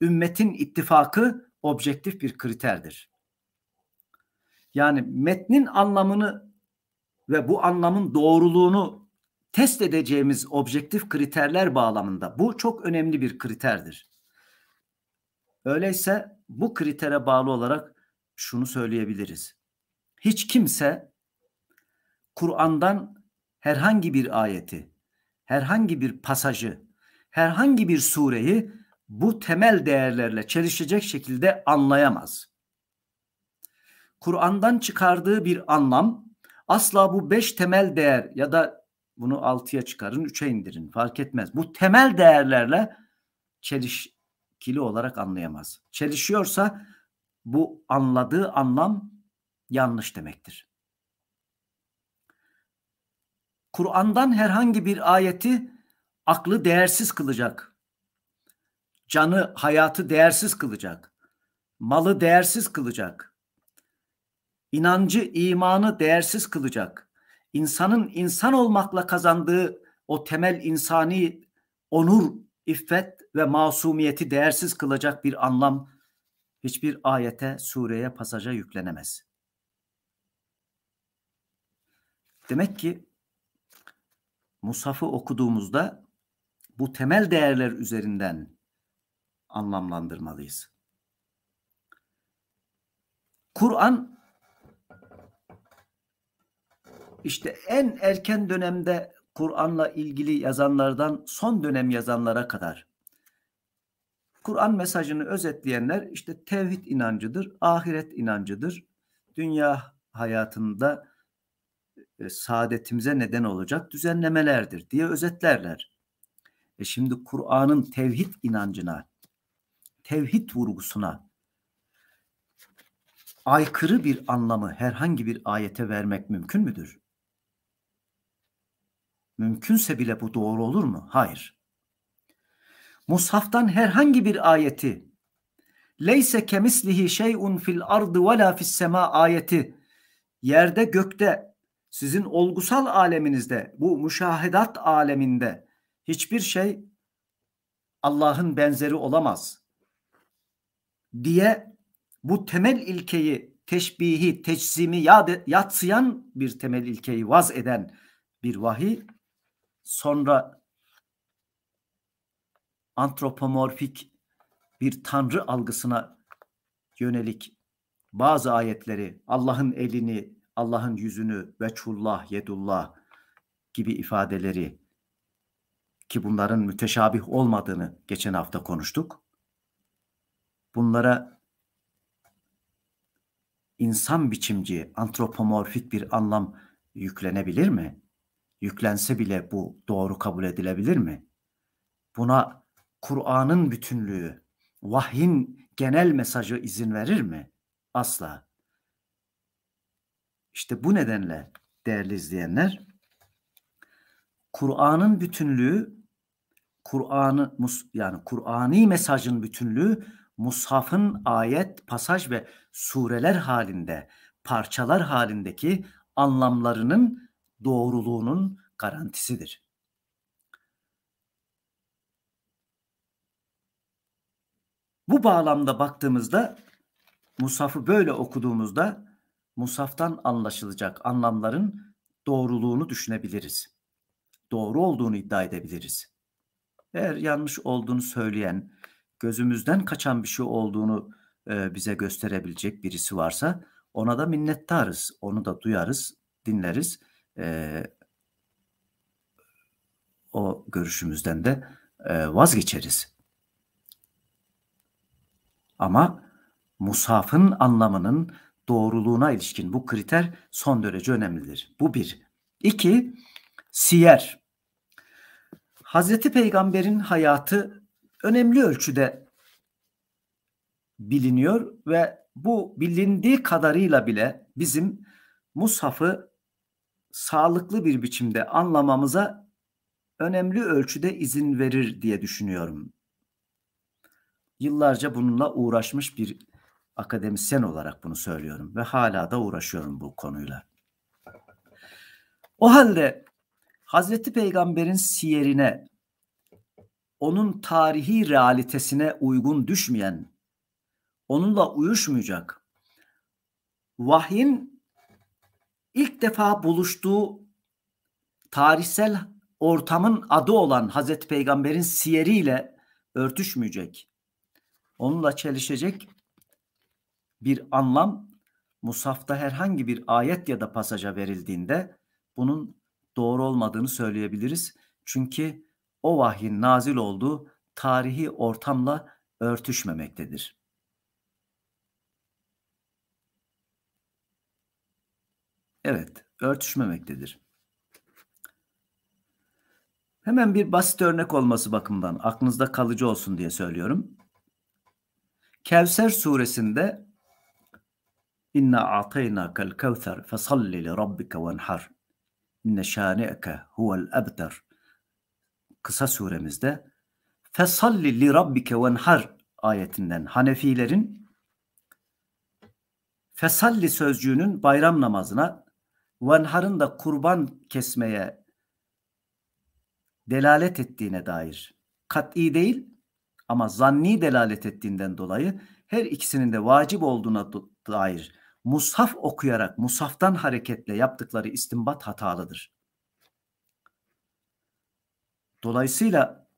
ümmetin ittifakı objektif bir kriterdir. Yani metnin anlamını ve bu anlamın doğruluğunu test edeceğimiz objektif kriterler bağlamında bu çok önemli bir kriterdir. Öyleyse bu kritere bağlı olarak şunu söyleyebiliriz. Hiç kimse Kur'an'dan herhangi bir ayeti, herhangi bir pasajı, herhangi bir sureyi bu temel değerlerle çelişecek şekilde anlayamaz. Kur'an'dan çıkardığı bir anlam asla bu beş temel değer ya da bunu altıya çıkarın, üçe indirin fark etmez. Bu temel değerlerle çelişkili olarak anlayamaz. Çelişiyorsa bu anladığı anlam yanlış demektir. Kur'an'dan herhangi bir ayeti aklı değersiz kılacak. Canı, hayatı değersiz kılacak. Malı değersiz kılacak. İnancı, imanı değersiz kılacak. İnsanın insan olmakla kazandığı o temel insani onur, iffet ve masumiyeti değersiz kılacak bir anlam hiçbir ayete, sureye, pasaja yüklenemez. Demek ki Musaf'ı okuduğumuzda bu temel değerler üzerinden anlamlandırmalıyız. Kur'an işte en erken dönemde Kur'an'la ilgili yazanlardan son dönem yazanlara kadar Kur'an mesajını özetleyenler işte tevhid inancıdır, ahiret inancıdır. Dünya hayatında e, saadetimize neden olacak düzenlemelerdir diye özetlerler. E şimdi Kur'an'ın tevhid inancına, tevhid vurgusuna aykırı bir anlamı herhangi bir ayete vermek mümkün müdür? Mümkünse bile bu doğru olur mu? Hayır. Mushaftan herhangi bir ayeti leyse kemislihi şey'un fil ardı ve la fis sema ayeti yerde gökte sizin olgusal aleminizde, bu müşahedat aleminde hiçbir şey Allah'ın benzeri olamaz diye bu temel ilkeyi teşbihi, teczimi yatsıyan bir temel ilkeyi vaz eden bir vahiy sonra antropomorfik bir tanrı algısına yönelik bazı ayetleri Allah'ın elini, Allah'ın yüzünü ve çullah yedullah gibi ifadeleri ki bunların müteşabih olmadığını geçen hafta konuştuk. Bunlara insan biçimci, antropomorfik bir anlam yüklenebilir mi? Yüklense bile bu doğru kabul edilebilir mi? Buna Kur'an'ın bütünlüğü, vahyin genel mesajı izin verir mi? Asla. İşte bu nedenle değerli izleyenler Kur'an'ın bütünlüğü Kur'an'ı yani Kur'ani mesajın bütünlüğü mushafın ayet, pasaj ve sureler halinde, parçalar halindeki anlamlarının doğruluğunun garantisidir. Bu bağlamda baktığımızda Musaf'ı böyle okuduğumuzda Musaf'tan anlaşılacak anlamların doğruluğunu düşünebiliriz. Doğru olduğunu iddia edebiliriz. Eğer yanlış olduğunu söyleyen, gözümüzden kaçan bir şey olduğunu e, bize gösterebilecek birisi varsa ona da minnettarız. Onu da duyarız, dinleriz. E, o görüşümüzden de e, vazgeçeriz. Ama Musaf'ın anlamının doğruluğuna ilişkin bu kriter son derece önemlidir. Bu bir. İki, siyer. Hazreti Peygamber'in hayatı önemli ölçüde biliniyor ve bu bilindiği kadarıyla bile bizim Mushaf'ı sağlıklı bir biçimde anlamamıza önemli ölçüde izin verir diye düşünüyorum. Yıllarca bununla uğraşmış bir akademisyen olarak bunu söylüyorum ve hala da uğraşıyorum bu konuyla. O halde Hazreti Peygamber'in siyerine, onun tarihi realitesine uygun düşmeyen, onunla uyuşmayacak, vahyin ilk defa buluştuğu tarihsel ortamın adı olan Hazreti Peygamber'in siyeriyle örtüşmeyecek, onunla çelişecek bir anlam musafta herhangi bir ayet ya da pasaja verildiğinde bunun doğru olmadığını söyleyebiliriz. Çünkü o vahyin nazil olduğu tarihi ortamla örtüşmemektedir. Evet, örtüşmemektedir. Hemen bir basit örnek olması bakımından aklınızda kalıcı olsun diye söylüyorum. Kevser suresinde İnna a'taynâkel kevser fesalli li rabbike venhar. İnne şâni'eke huvel ebter. Kısa suremizde fesalli li rabbike venhar ayetinden Hanefilerin fesalli sözcüğünün bayram namazına venharın da kurban kesmeye delalet ettiğine dair kat'i değil ama zanni delalet ettiğinden dolayı her ikisinin de vacip olduğuna dair Musaf okuyarak, Musaf'tan hareketle yaptıkları istimbat hatalıdır. Dolayısıyla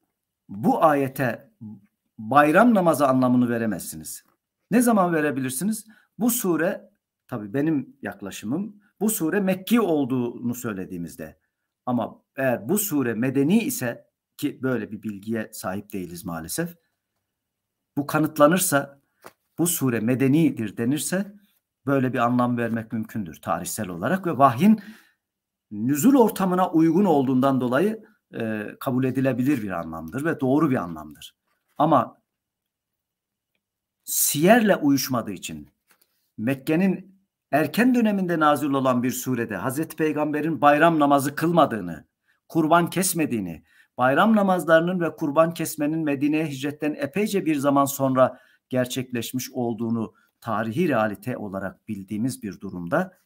bu ayete bayram namazı anlamını veremezsiniz. Ne zaman verebilirsiniz? Bu sure tabi benim yaklaşımım bu sure Mekki olduğunu söylediğimizde ama eğer bu sure medeni ise ki böyle bir bilgiye sahip değiliz maalesef bu kanıtlanırsa bu sure medenidir denirse böyle bir anlam vermek mümkündür tarihsel olarak ve vahyin nüzul ortamına uygun olduğundan dolayı e, kabul edilebilir bir anlamdır ve doğru bir anlamdır. Ama siyerle uyuşmadığı için Mekke'nin erken döneminde nazil olan bir surede Hazreti Peygamber'in bayram namazı kılmadığını, kurban kesmediğini, bayram namazlarının ve kurban kesmenin Medine'ye hicretten epeyce bir zaman sonra gerçekleşmiş olduğunu tarihi realite olarak bildiğimiz bir durumda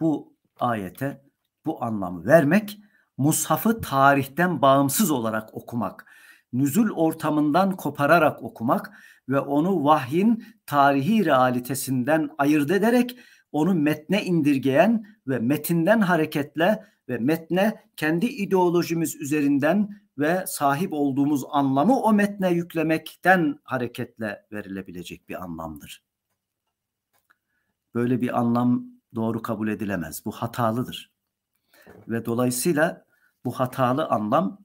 bu ayete bu anlamı vermek mushafı tarihten bağımsız olarak okumak, nüzul ortamından kopararak okumak ve onu vahyin tarihi realitesinden ayırt ederek onu metne indirgeyen ve metinden hareketle ve metne kendi ideolojimiz üzerinden ve sahip olduğumuz anlamı o metne yüklemekten hareketle verilebilecek bir anlamdır. Böyle bir anlam doğru kabul edilemez. Bu hatalıdır. Ve dolayısıyla bu hatalı anlam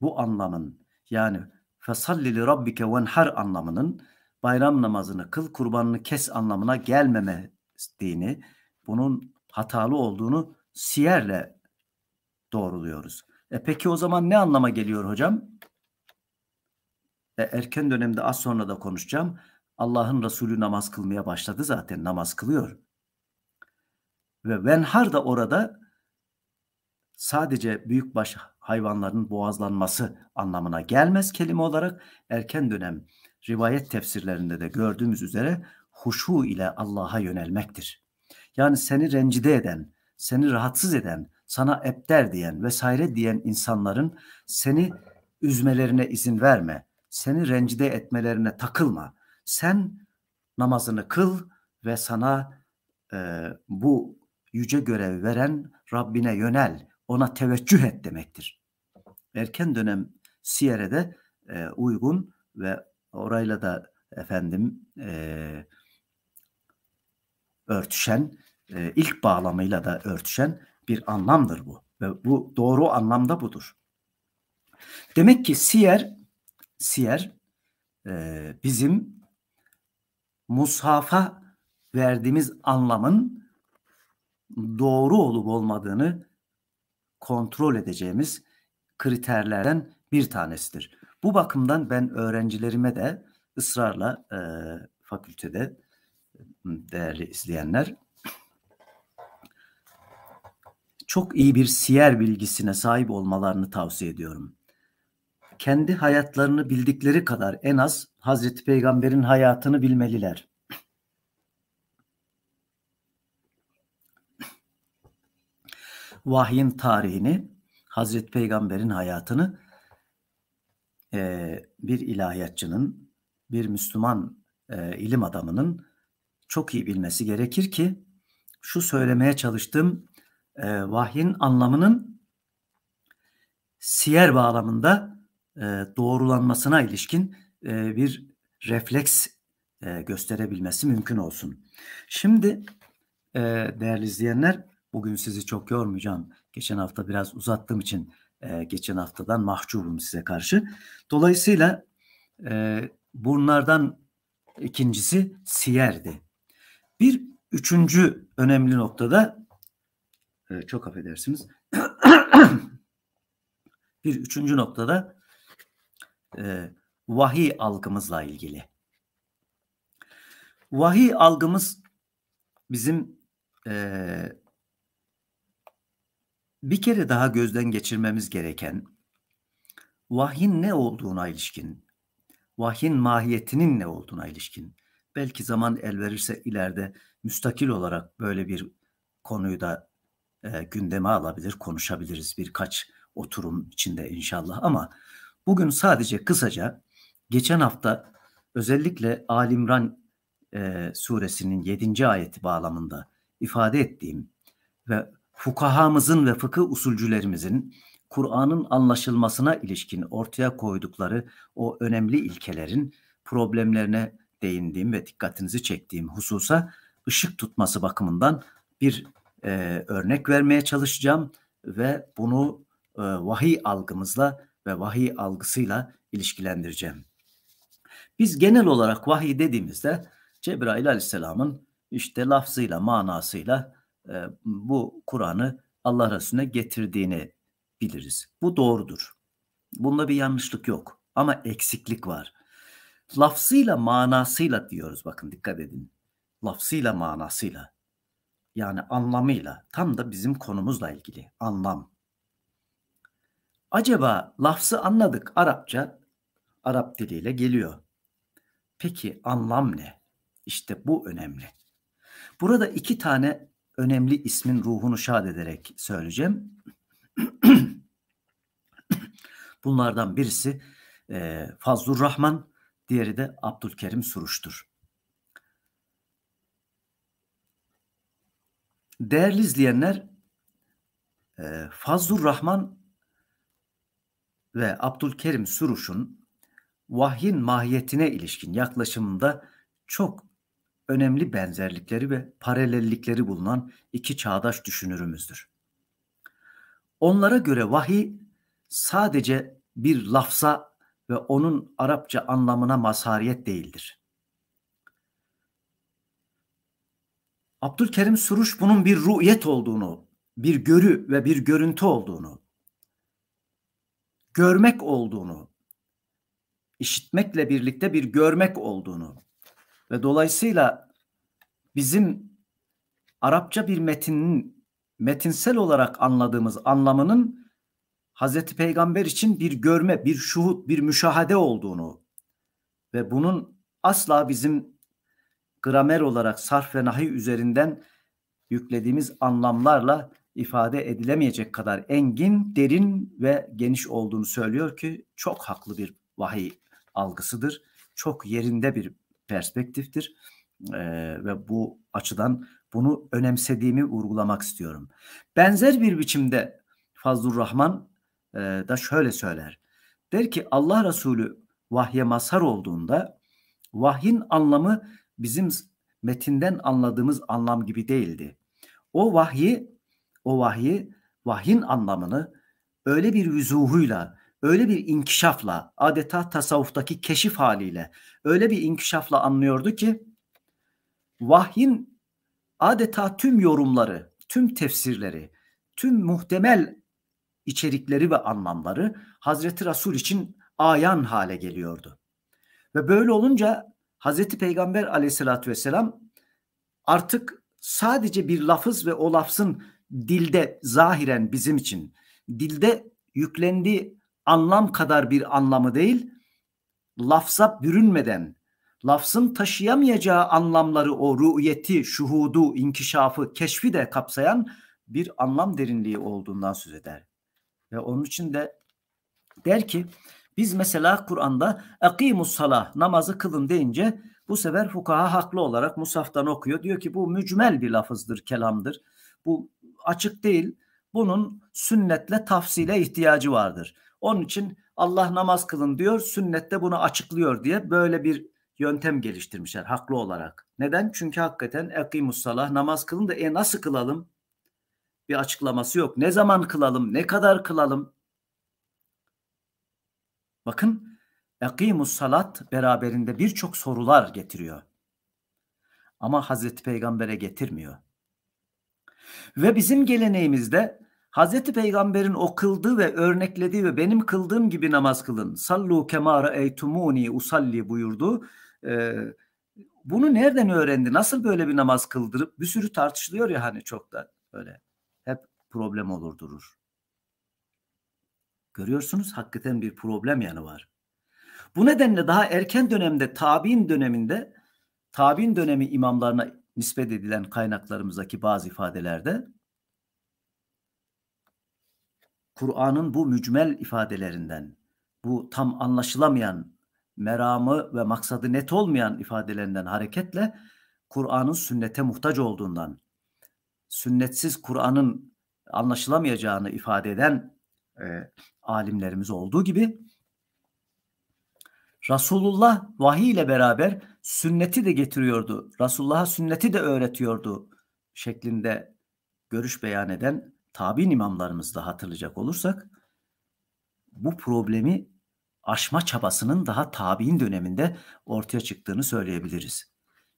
bu anlamın yani fesalli li rabbike venhar anlamının bayram namazını kıl kurbanını kes anlamına gelmemediğini bunun hatalı olduğunu siyerle doğruluyoruz. E peki o zaman ne anlama geliyor hocam? E erken dönemde az sonra da konuşacağım. Allah'ın Resulü namaz kılmaya başladı zaten namaz kılıyor. Ve venhar da orada sadece büyükbaş hayvanların boğazlanması anlamına gelmez kelime olarak erken dönem rivayet tefsirlerinde de gördüğümüz üzere huşu ile Allah'a yönelmektir. Yani seni rencide eden, seni rahatsız eden, sana ebder diyen vesaire diyen insanların seni üzmelerine izin verme. Seni rencide etmelerine takılma. Sen namazını kıl ve sana e, bu yüce görev veren Rabbine yönel. Ona teveccüh et demektir. Erken dönem Siyer'e de e, uygun ve orayla da efendim e, örtüşen, e, ilk bağlamıyla da örtüşen bir anlamdır bu. Ve bu doğru anlamda budur. Demek ki siyer, siyer e, bizim mushafa verdiğimiz anlamın doğru olup olmadığını kontrol edeceğimiz kriterlerden bir tanesidir. Bu bakımdan ben öğrencilerime de ısrarla e, fakültede değerli izleyenler çok iyi bir siyer bilgisine sahip olmalarını tavsiye ediyorum. Kendi hayatlarını bildikleri kadar en az Hazreti Peygamber'in hayatını bilmeliler. Vahyin tarihini, Hazreti Peygamber'in hayatını bir ilahiyatçının, bir Müslüman ilim adamının çok iyi bilmesi gerekir ki şu söylemeye çalıştığım e, vahyin anlamının siyer bağlamında e, doğrulanmasına ilişkin e, bir refleks e, gösterebilmesi mümkün olsun. Şimdi e, değerli izleyenler bugün sizi çok yormayacağım. Geçen hafta biraz uzattığım için e, geçen haftadan mahcubum size karşı. Dolayısıyla e, bunlardan ikincisi siyerdi. Bir üçüncü önemli noktada ee, çok affedersiniz. [CLEARS THROAT] bir üçüncü noktada e, vahiy algımızla ilgili. Vahiy algımız bizim e, bir kere daha gözden geçirmemiz gereken vahyin ne olduğuna ilişkin, vahyin mahiyetinin ne olduğuna ilişkin. Belki zaman el verirse ileride müstakil olarak böyle bir konuyu da e, gündeme alabilir, konuşabiliriz birkaç oturum içinde inşallah. Ama bugün sadece kısaca geçen hafta özellikle Alimran e, suresinin 7. ayeti bağlamında ifade ettiğim ve fukahamızın ve fıkıh usulcülerimizin Kur'an'ın anlaşılmasına ilişkin ortaya koydukları o önemli ilkelerin problemlerine değindiğim ve dikkatinizi çektiğim hususa ışık tutması bakımından bir e, örnek vermeye çalışacağım ve bunu e, vahiy algımızla ve vahiy algısıyla ilişkilendireceğim. Biz genel olarak vahiy dediğimizde Cebrail aleyhisselamın işte lafzıyla, manasıyla e, bu Kur'an'ı Allah Resulüne getirdiğini biliriz. Bu doğrudur. Bunda bir yanlışlık yok ama eksiklik var. Lafzıyla, manasıyla diyoruz bakın dikkat edin. Lafzıyla, manasıyla yani anlamıyla tam da bizim konumuzla ilgili anlam. Acaba lafzı anladık Arapça Arap diliyle geliyor. Peki anlam ne? İşte bu önemli. Burada iki tane önemli ismin ruhunu şad ederek söyleyeceğim. [CLEARS THROAT] Bunlardan birisi e, Fazlur Rahman, diğeri de Abdülkerim Suruçtur. Değerli izleyenler, e, Fazlur Rahman ve Abdülkerim Suruş'un vahyin mahiyetine ilişkin yaklaşımında çok önemli benzerlikleri ve paralellikleri bulunan iki çağdaş düşünürümüzdür. Onlara göre vahiy sadece bir lafza ve onun Arapça anlamına mazhariyet değildir. Abdülkerim Suruç bunun bir ruhiyet olduğunu, bir görü ve bir görüntü olduğunu, görmek olduğunu, işitmekle birlikte bir görmek olduğunu ve dolayısıyla bizim Arapça bir metinin metinsel olarak anladığımız anlamının Hazreti Peygamber için bir görme, bir şuhut, bir müşahede olduğunu ve bunun asla bizim gramer olarak sarf ve nahi üzerinden yüklediğimiz anlamlarla ifade edilemeyecek kadar engin, derin ve geniş olduğunu söylüyor ki çok haklı bir vahiy algısıdır. Çok yerinde bir perspektiftir ee, ve bu açıdan bunu önemsediğimi vurgulamak istiyorum. Benzer bir biçimde Fazlur Rahman e, da şöyle söyler. Der ki Allah Resulü vahye mazhar olduğunda vahyin anlamı bizim metinden anladığımız anlam gibi değildi. O vahyi, o vahyi, vahyin anlamını öyle bir vüzuhuyla, öyle bir inkişafla, adeta tasavvuftaki keşif haliyle, öyle bir inkişafla anlıyordu ki vahyin adeta tüm yorumları, tüm tefsirleri, tüm muhtemel içerikleri ve anlamları Hazreti Resul için ayan hale geliyordu. Ve böyle olunca Hazreti Peygamber aleyhissalatü vesselam artık sadece bir lafız ve o lafzın dilde zahiren bizim için dilde yüklendiği anlam kadar bir anlamı değil lafza bürünmeden lafzın taşıyamayacağı anlamları o ru'yeti, şuhudu, inkişafı, keşfi de kapsayan bir anlam derinliği olduğundan söz eder. Ve onun için de der ki biz mesela Kur'an'da akimus salah namazı kılın deyince bu sefer fukaha haklı olarak Musaf'tan okuyor. Diyor ki bu mücmel bir lafızdır, kelamdır. Bu açık değil. Bunun sünnetle tafsile ihtiyacı vardır. Onun için Allah namaz kılın diyor, sünnette bunu açıklıyor diye böyle bir yöntem geliştirmişler haklı olarak. Neden? Çünkü hakikaten akimus salah namaz kılın da e nasıl kılalım? Bir açıklaması yok. Ne zaman kılalım? Ne kadar kılalım? Bakın Akimus salat beraberinde birçok sorular getiriyor. Ama Hazreti Peygamber'e getirmiyor. Ve bizim geleneğimizde Hazreti Peygamber'in o kıldığı ve örneklediği ve benim kıldığım gibi namaz kılın. Sallu kemara eytumuni usalli buyurdu. Ee, bunu nereden öğrendi? Nasıl böyle bir namaz kıldırıp bir sürü tartışılıyor ya hani çok da böyle hep problem olur durur. Görüyorsunuz hakikaten bir problem yanı var. Bu nedenle daha erken dönemde tabi'in döneminde tabi'in dönemi imamlarına nispet edilen kaynaklarımızdaki bazı ifadelerde Kur'an'ın bu mücmel ifadelerinden, bu tam anlaşılamayan, meramı ve maksadı net olmayan ifadelerinden hareketle Kur'an'ın sünnete muhtaç olduğundan, sünnetsiz Kur'an'ın anlaşılamayacağını ifade eden e, alimlerimiz olduğu gibi Resulullah vahiy ile beraber sünneti de getiriyordu. Resulullah'a sünneti de öğretiyordu şeklinde görüş beyan eden tabi imamlarımızı da hatırlayacak olursak bu problemi aşma çabasının daha tabi'in döneminde ortaya çıktığını söyleyebiliriz.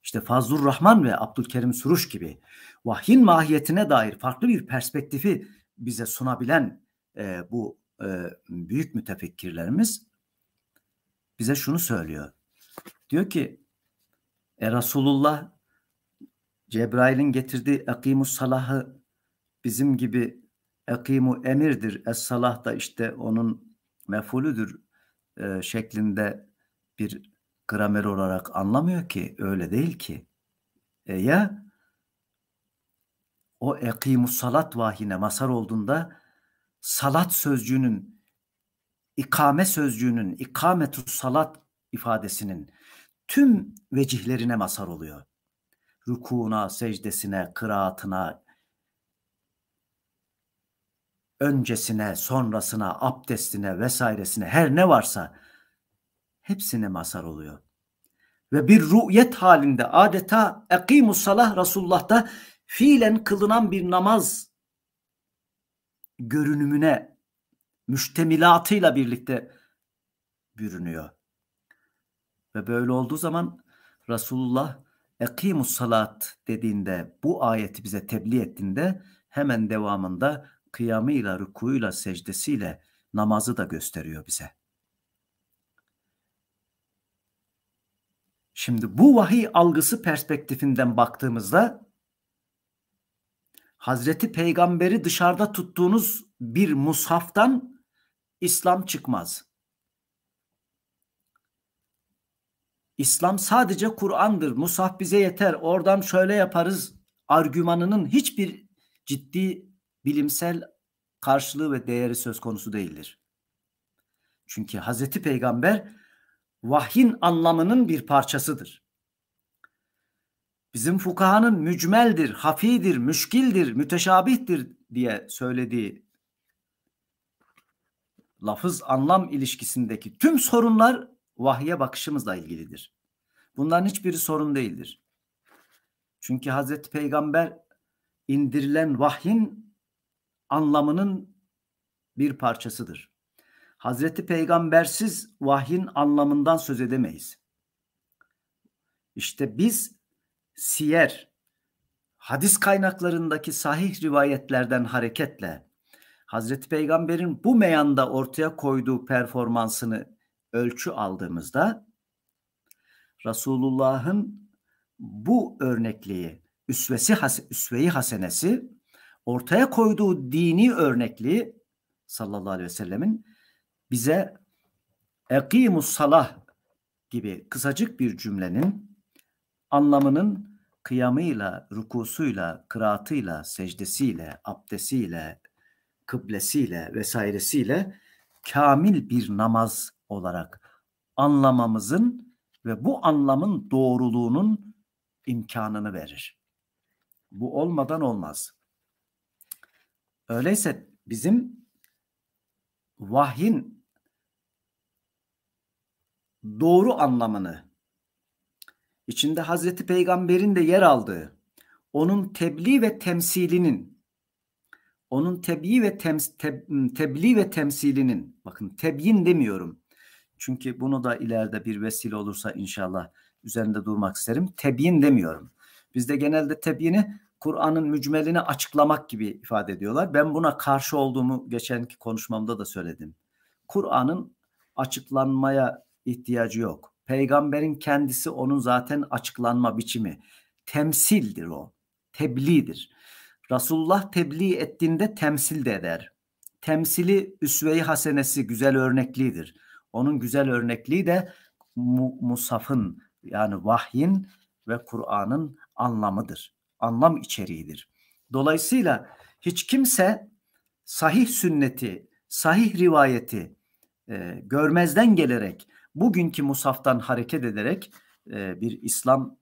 İşte Fazlur Rahman ve Abdülkerim Suruş gibi vahyin mahiyetine dair farklı bir perspektifi bize sunabilen e, bu e, büyük mütefekkirlerimiz bize şunu söylüyor. Diyor ki e, Resulullah Cebrail'in getirdiği akimu salahı bizim gibi ekimu emirdir. Es salah da işte onun mefulüdür e, şeklinde bir gramer olarak anlamıyor ki. Öyle değil ki. E ya o ekimu salat vahine masar olduğunda salat sözcüğünün ikame sözcüğünün ikametu salat ifadesinin tüm vecihlerine masar oluyor. Rükûna, secdesine, kıraatına, öncesine, sonrasına, abdestine vesairesine her ne varsa hepsine masar oluyor. Ve bir ruyet halinde adeta ekimus salah Resulullah'ta fiilen kılınan bir namaz görünümüne, müştemilatıyla birlikte bürünüyor. Ve böyle olduğu zaman Resulullah Ekimus salat dediğinde bu ayeti bize tebliğ ettiğinde hemen devamında kıyamıyla, rükuyla, secdesiyle namazı da gösteriyor bize. Şimdi bu vahiy algısı perspektifinden baktığımızda Hazreti Peygamber'i dışarıda tuttuğunuz bir mushaftan İslam çıkmaz. İslam sadece Kur'an'dır. Musaf bize yeter. Oradan şöyle yaparız argümanının hiçbir ciddi bilimsel karşılığı ve değeri söz konusu değildir. Çünkü Hazreti Peygamber vahyin anlamının bir parçasıdır bizim fukahanın mücmeldir, hafidir, müşkildir, müteşabihtir diye söylediği lafız anlam ilişkisindeki tüm sorunlar vahye bakışımızla ilgilidir. Bunların hiçbiri sorun değildir. Çünkü Hazreti Peygamber indirilen vahyin anlamının bir parçasıdır. Hazreti Peygambersiz vahyin anlamından söz edemeyiz. İşte biz siyer, hadis kaynaklarındaki sahih rivayetlerden hareketle Hazreti Peygamber'in bu meyanda ortaya koyduğu performansını ölçü aldığımızda Resulullah'ın bu örnekliği, üsvesi üsveyi hasenesi ortaya koyduğu dini örnekliği sallallahu aleyhi ve sellemin bize ekimus salah gibi kısacık bir cümlenin anlamının kıyamıyla, rukusuyla, kıraatıyla, secdesiyle, abdesiyle, kıblesiyle vesairesiyle kamil bir namaz olarak anlamamızın ve bu anlamın doğruluğunun imkanını verir. Bu olmadan olmaz. Öyleyse bizim vahyin doğru anlamını içinde Hazreti Peygamber'in de yer aldığı, onun tebliğ ve temsilinin, onun tebliğ ve tems, te, tebliğ ve temsilinin, bakın tebyin demiyorum. Çünkü bunu da ileride bir vesile olursa inşallah üzerinde durmak isterim. Tebyin demiyorum. Bizde genelde tebyini Kur'an'ın mücmelini açıklamak gibi ifade ediyorlar. Ben buna karşı olduğumu geçenki konuşmamda da söyledim. Kur'an'ın açıklanmaya ihtiyacı yok. Peygamberin kendisi onun zaten açıklanma biçimi. Temsildir o. Tebliğdir. Resulullah tebliğ ettiğinde temsil de eder. Temsili üsve-i hasenesi güzel örnekliğidir. Onun güzel örnekliği de musafın yani vahyin ve Kur'an'ın anlamıdır. Anlam içeriğidir. Dolayısıyla hiç kimse sahih sünneti, sahih rivayeti e, görmezden gelerek bugünkü musaftan hareket ederek e, bir İslam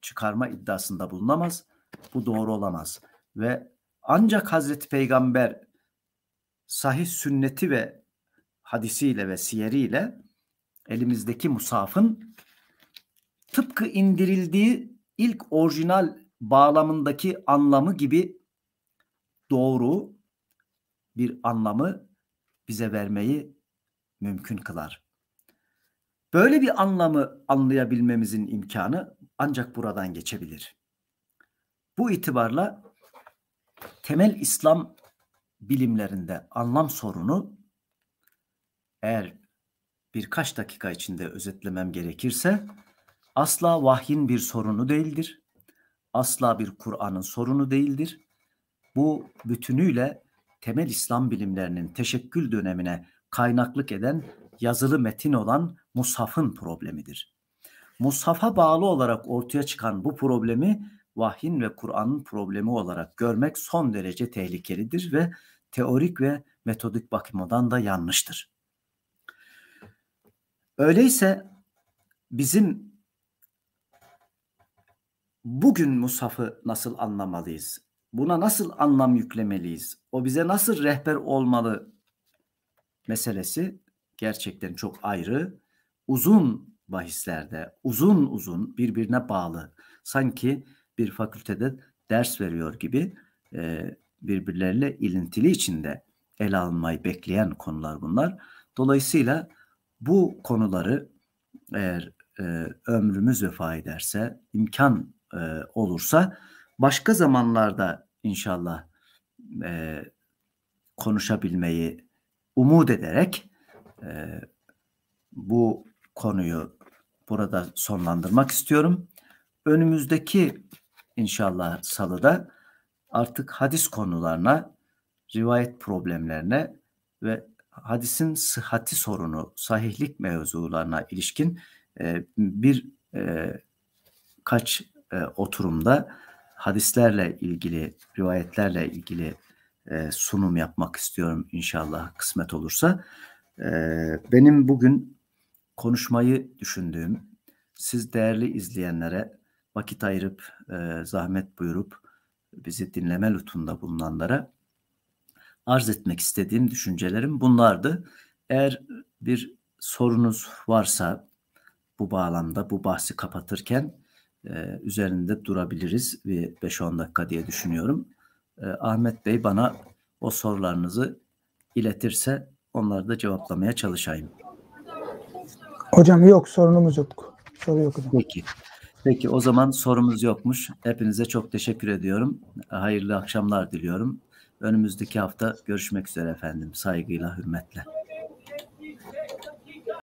çıkarma iddiasında bulunamaz. Bu doğru olamaz. Ve ancak Hazreti Peygamber sahih sünneti ve hadisiyle ve siyeriyle elimizdeki musafın tıpkı indirildiği ilk orijinal bağlamındaki anlamı gibi doğru bir anlamı bize vermeyi mümkün kılar. Böyle bir anlamı anlayabilmemizin imkanı ancak buradan geçebilir. Bu itibarla temel İslam bilimlerinde anlam sorunu eğer birkaç dakika içinde özetlemem gerekirse asla vahyin bir sorunu değildir. Asla bir Kur'an'ın sorunu değildir. Bu bütünüyle temel İslam bilimlerinin teşekkül dönemine kaynaklık eden yazılı metin olan mushafın problemidir. Mushafa bağlı olarak ortaya çıkan bu problemi vahyin ve Kur'an'ın problemi olarak görmek son derece tehlikelidir ve teorik ve metodik bakımdan da yanlıştır. Öyleyse bizim bugün Musaf'ı nasıl anlamalıyız? Buna nasıl anlam yüklemeliyiz? O bize nasıl rehber olmalı? meselesi gerçekten çok ayrı. Uzun bahislerde, uzun uzun birbirine bağlı. Sanki bir fakültede ders veriyor gibi e, birbirleriyle ilintili içinde ele almayı bekleyen konular bunlar. Dolayısıyla bu konuları eğer e, ömrümüz vefa ederse, imkan e, olursa başka zamanlarda inşallah e, konuşabilmeyi umut ederek e, bu konuyu burada sonlandırmak istiyorum. Önümüzdeki inşallah salıda artık hadis konularına, rivayet problemlerine ve hadisin sıhhati sorunu, sahihlik mevzularına ilişkin e, bir e, kaç e, oturumda hadislerle ilgili, rivayetlerle ilgili e, sunum yapmak istiyorum inşallah kısmet olursa. E, benim bugün konuşmayı düşündüğüm, siz değerli izleyenlere vakit ayırıp, e, zahmet buyurup bizi dinleme lütfunda bulunanlara arz etmek istediğim düşüncelerim bunlardı. Eğer bir sorunuz varsa bu bağlamda bu bahsi kapatırken e, üzerinde durabiliriz ve 5-10 dakika diye düşünüyorum e, Ahmet Bey bana o sorularınızı iletirse onları da cevaplamaya çalışayım. Hocam yok sorunumuz yok. Soru yok hocam. Peki. Peki o zaman sorumuz yokmuş. Hepinize çok teşekkür ediyorum. Hayırlı akşamlar diliyorum. Önümüzdeki hafta görüşmek üzere efendim. Saygıyla, hürmetle.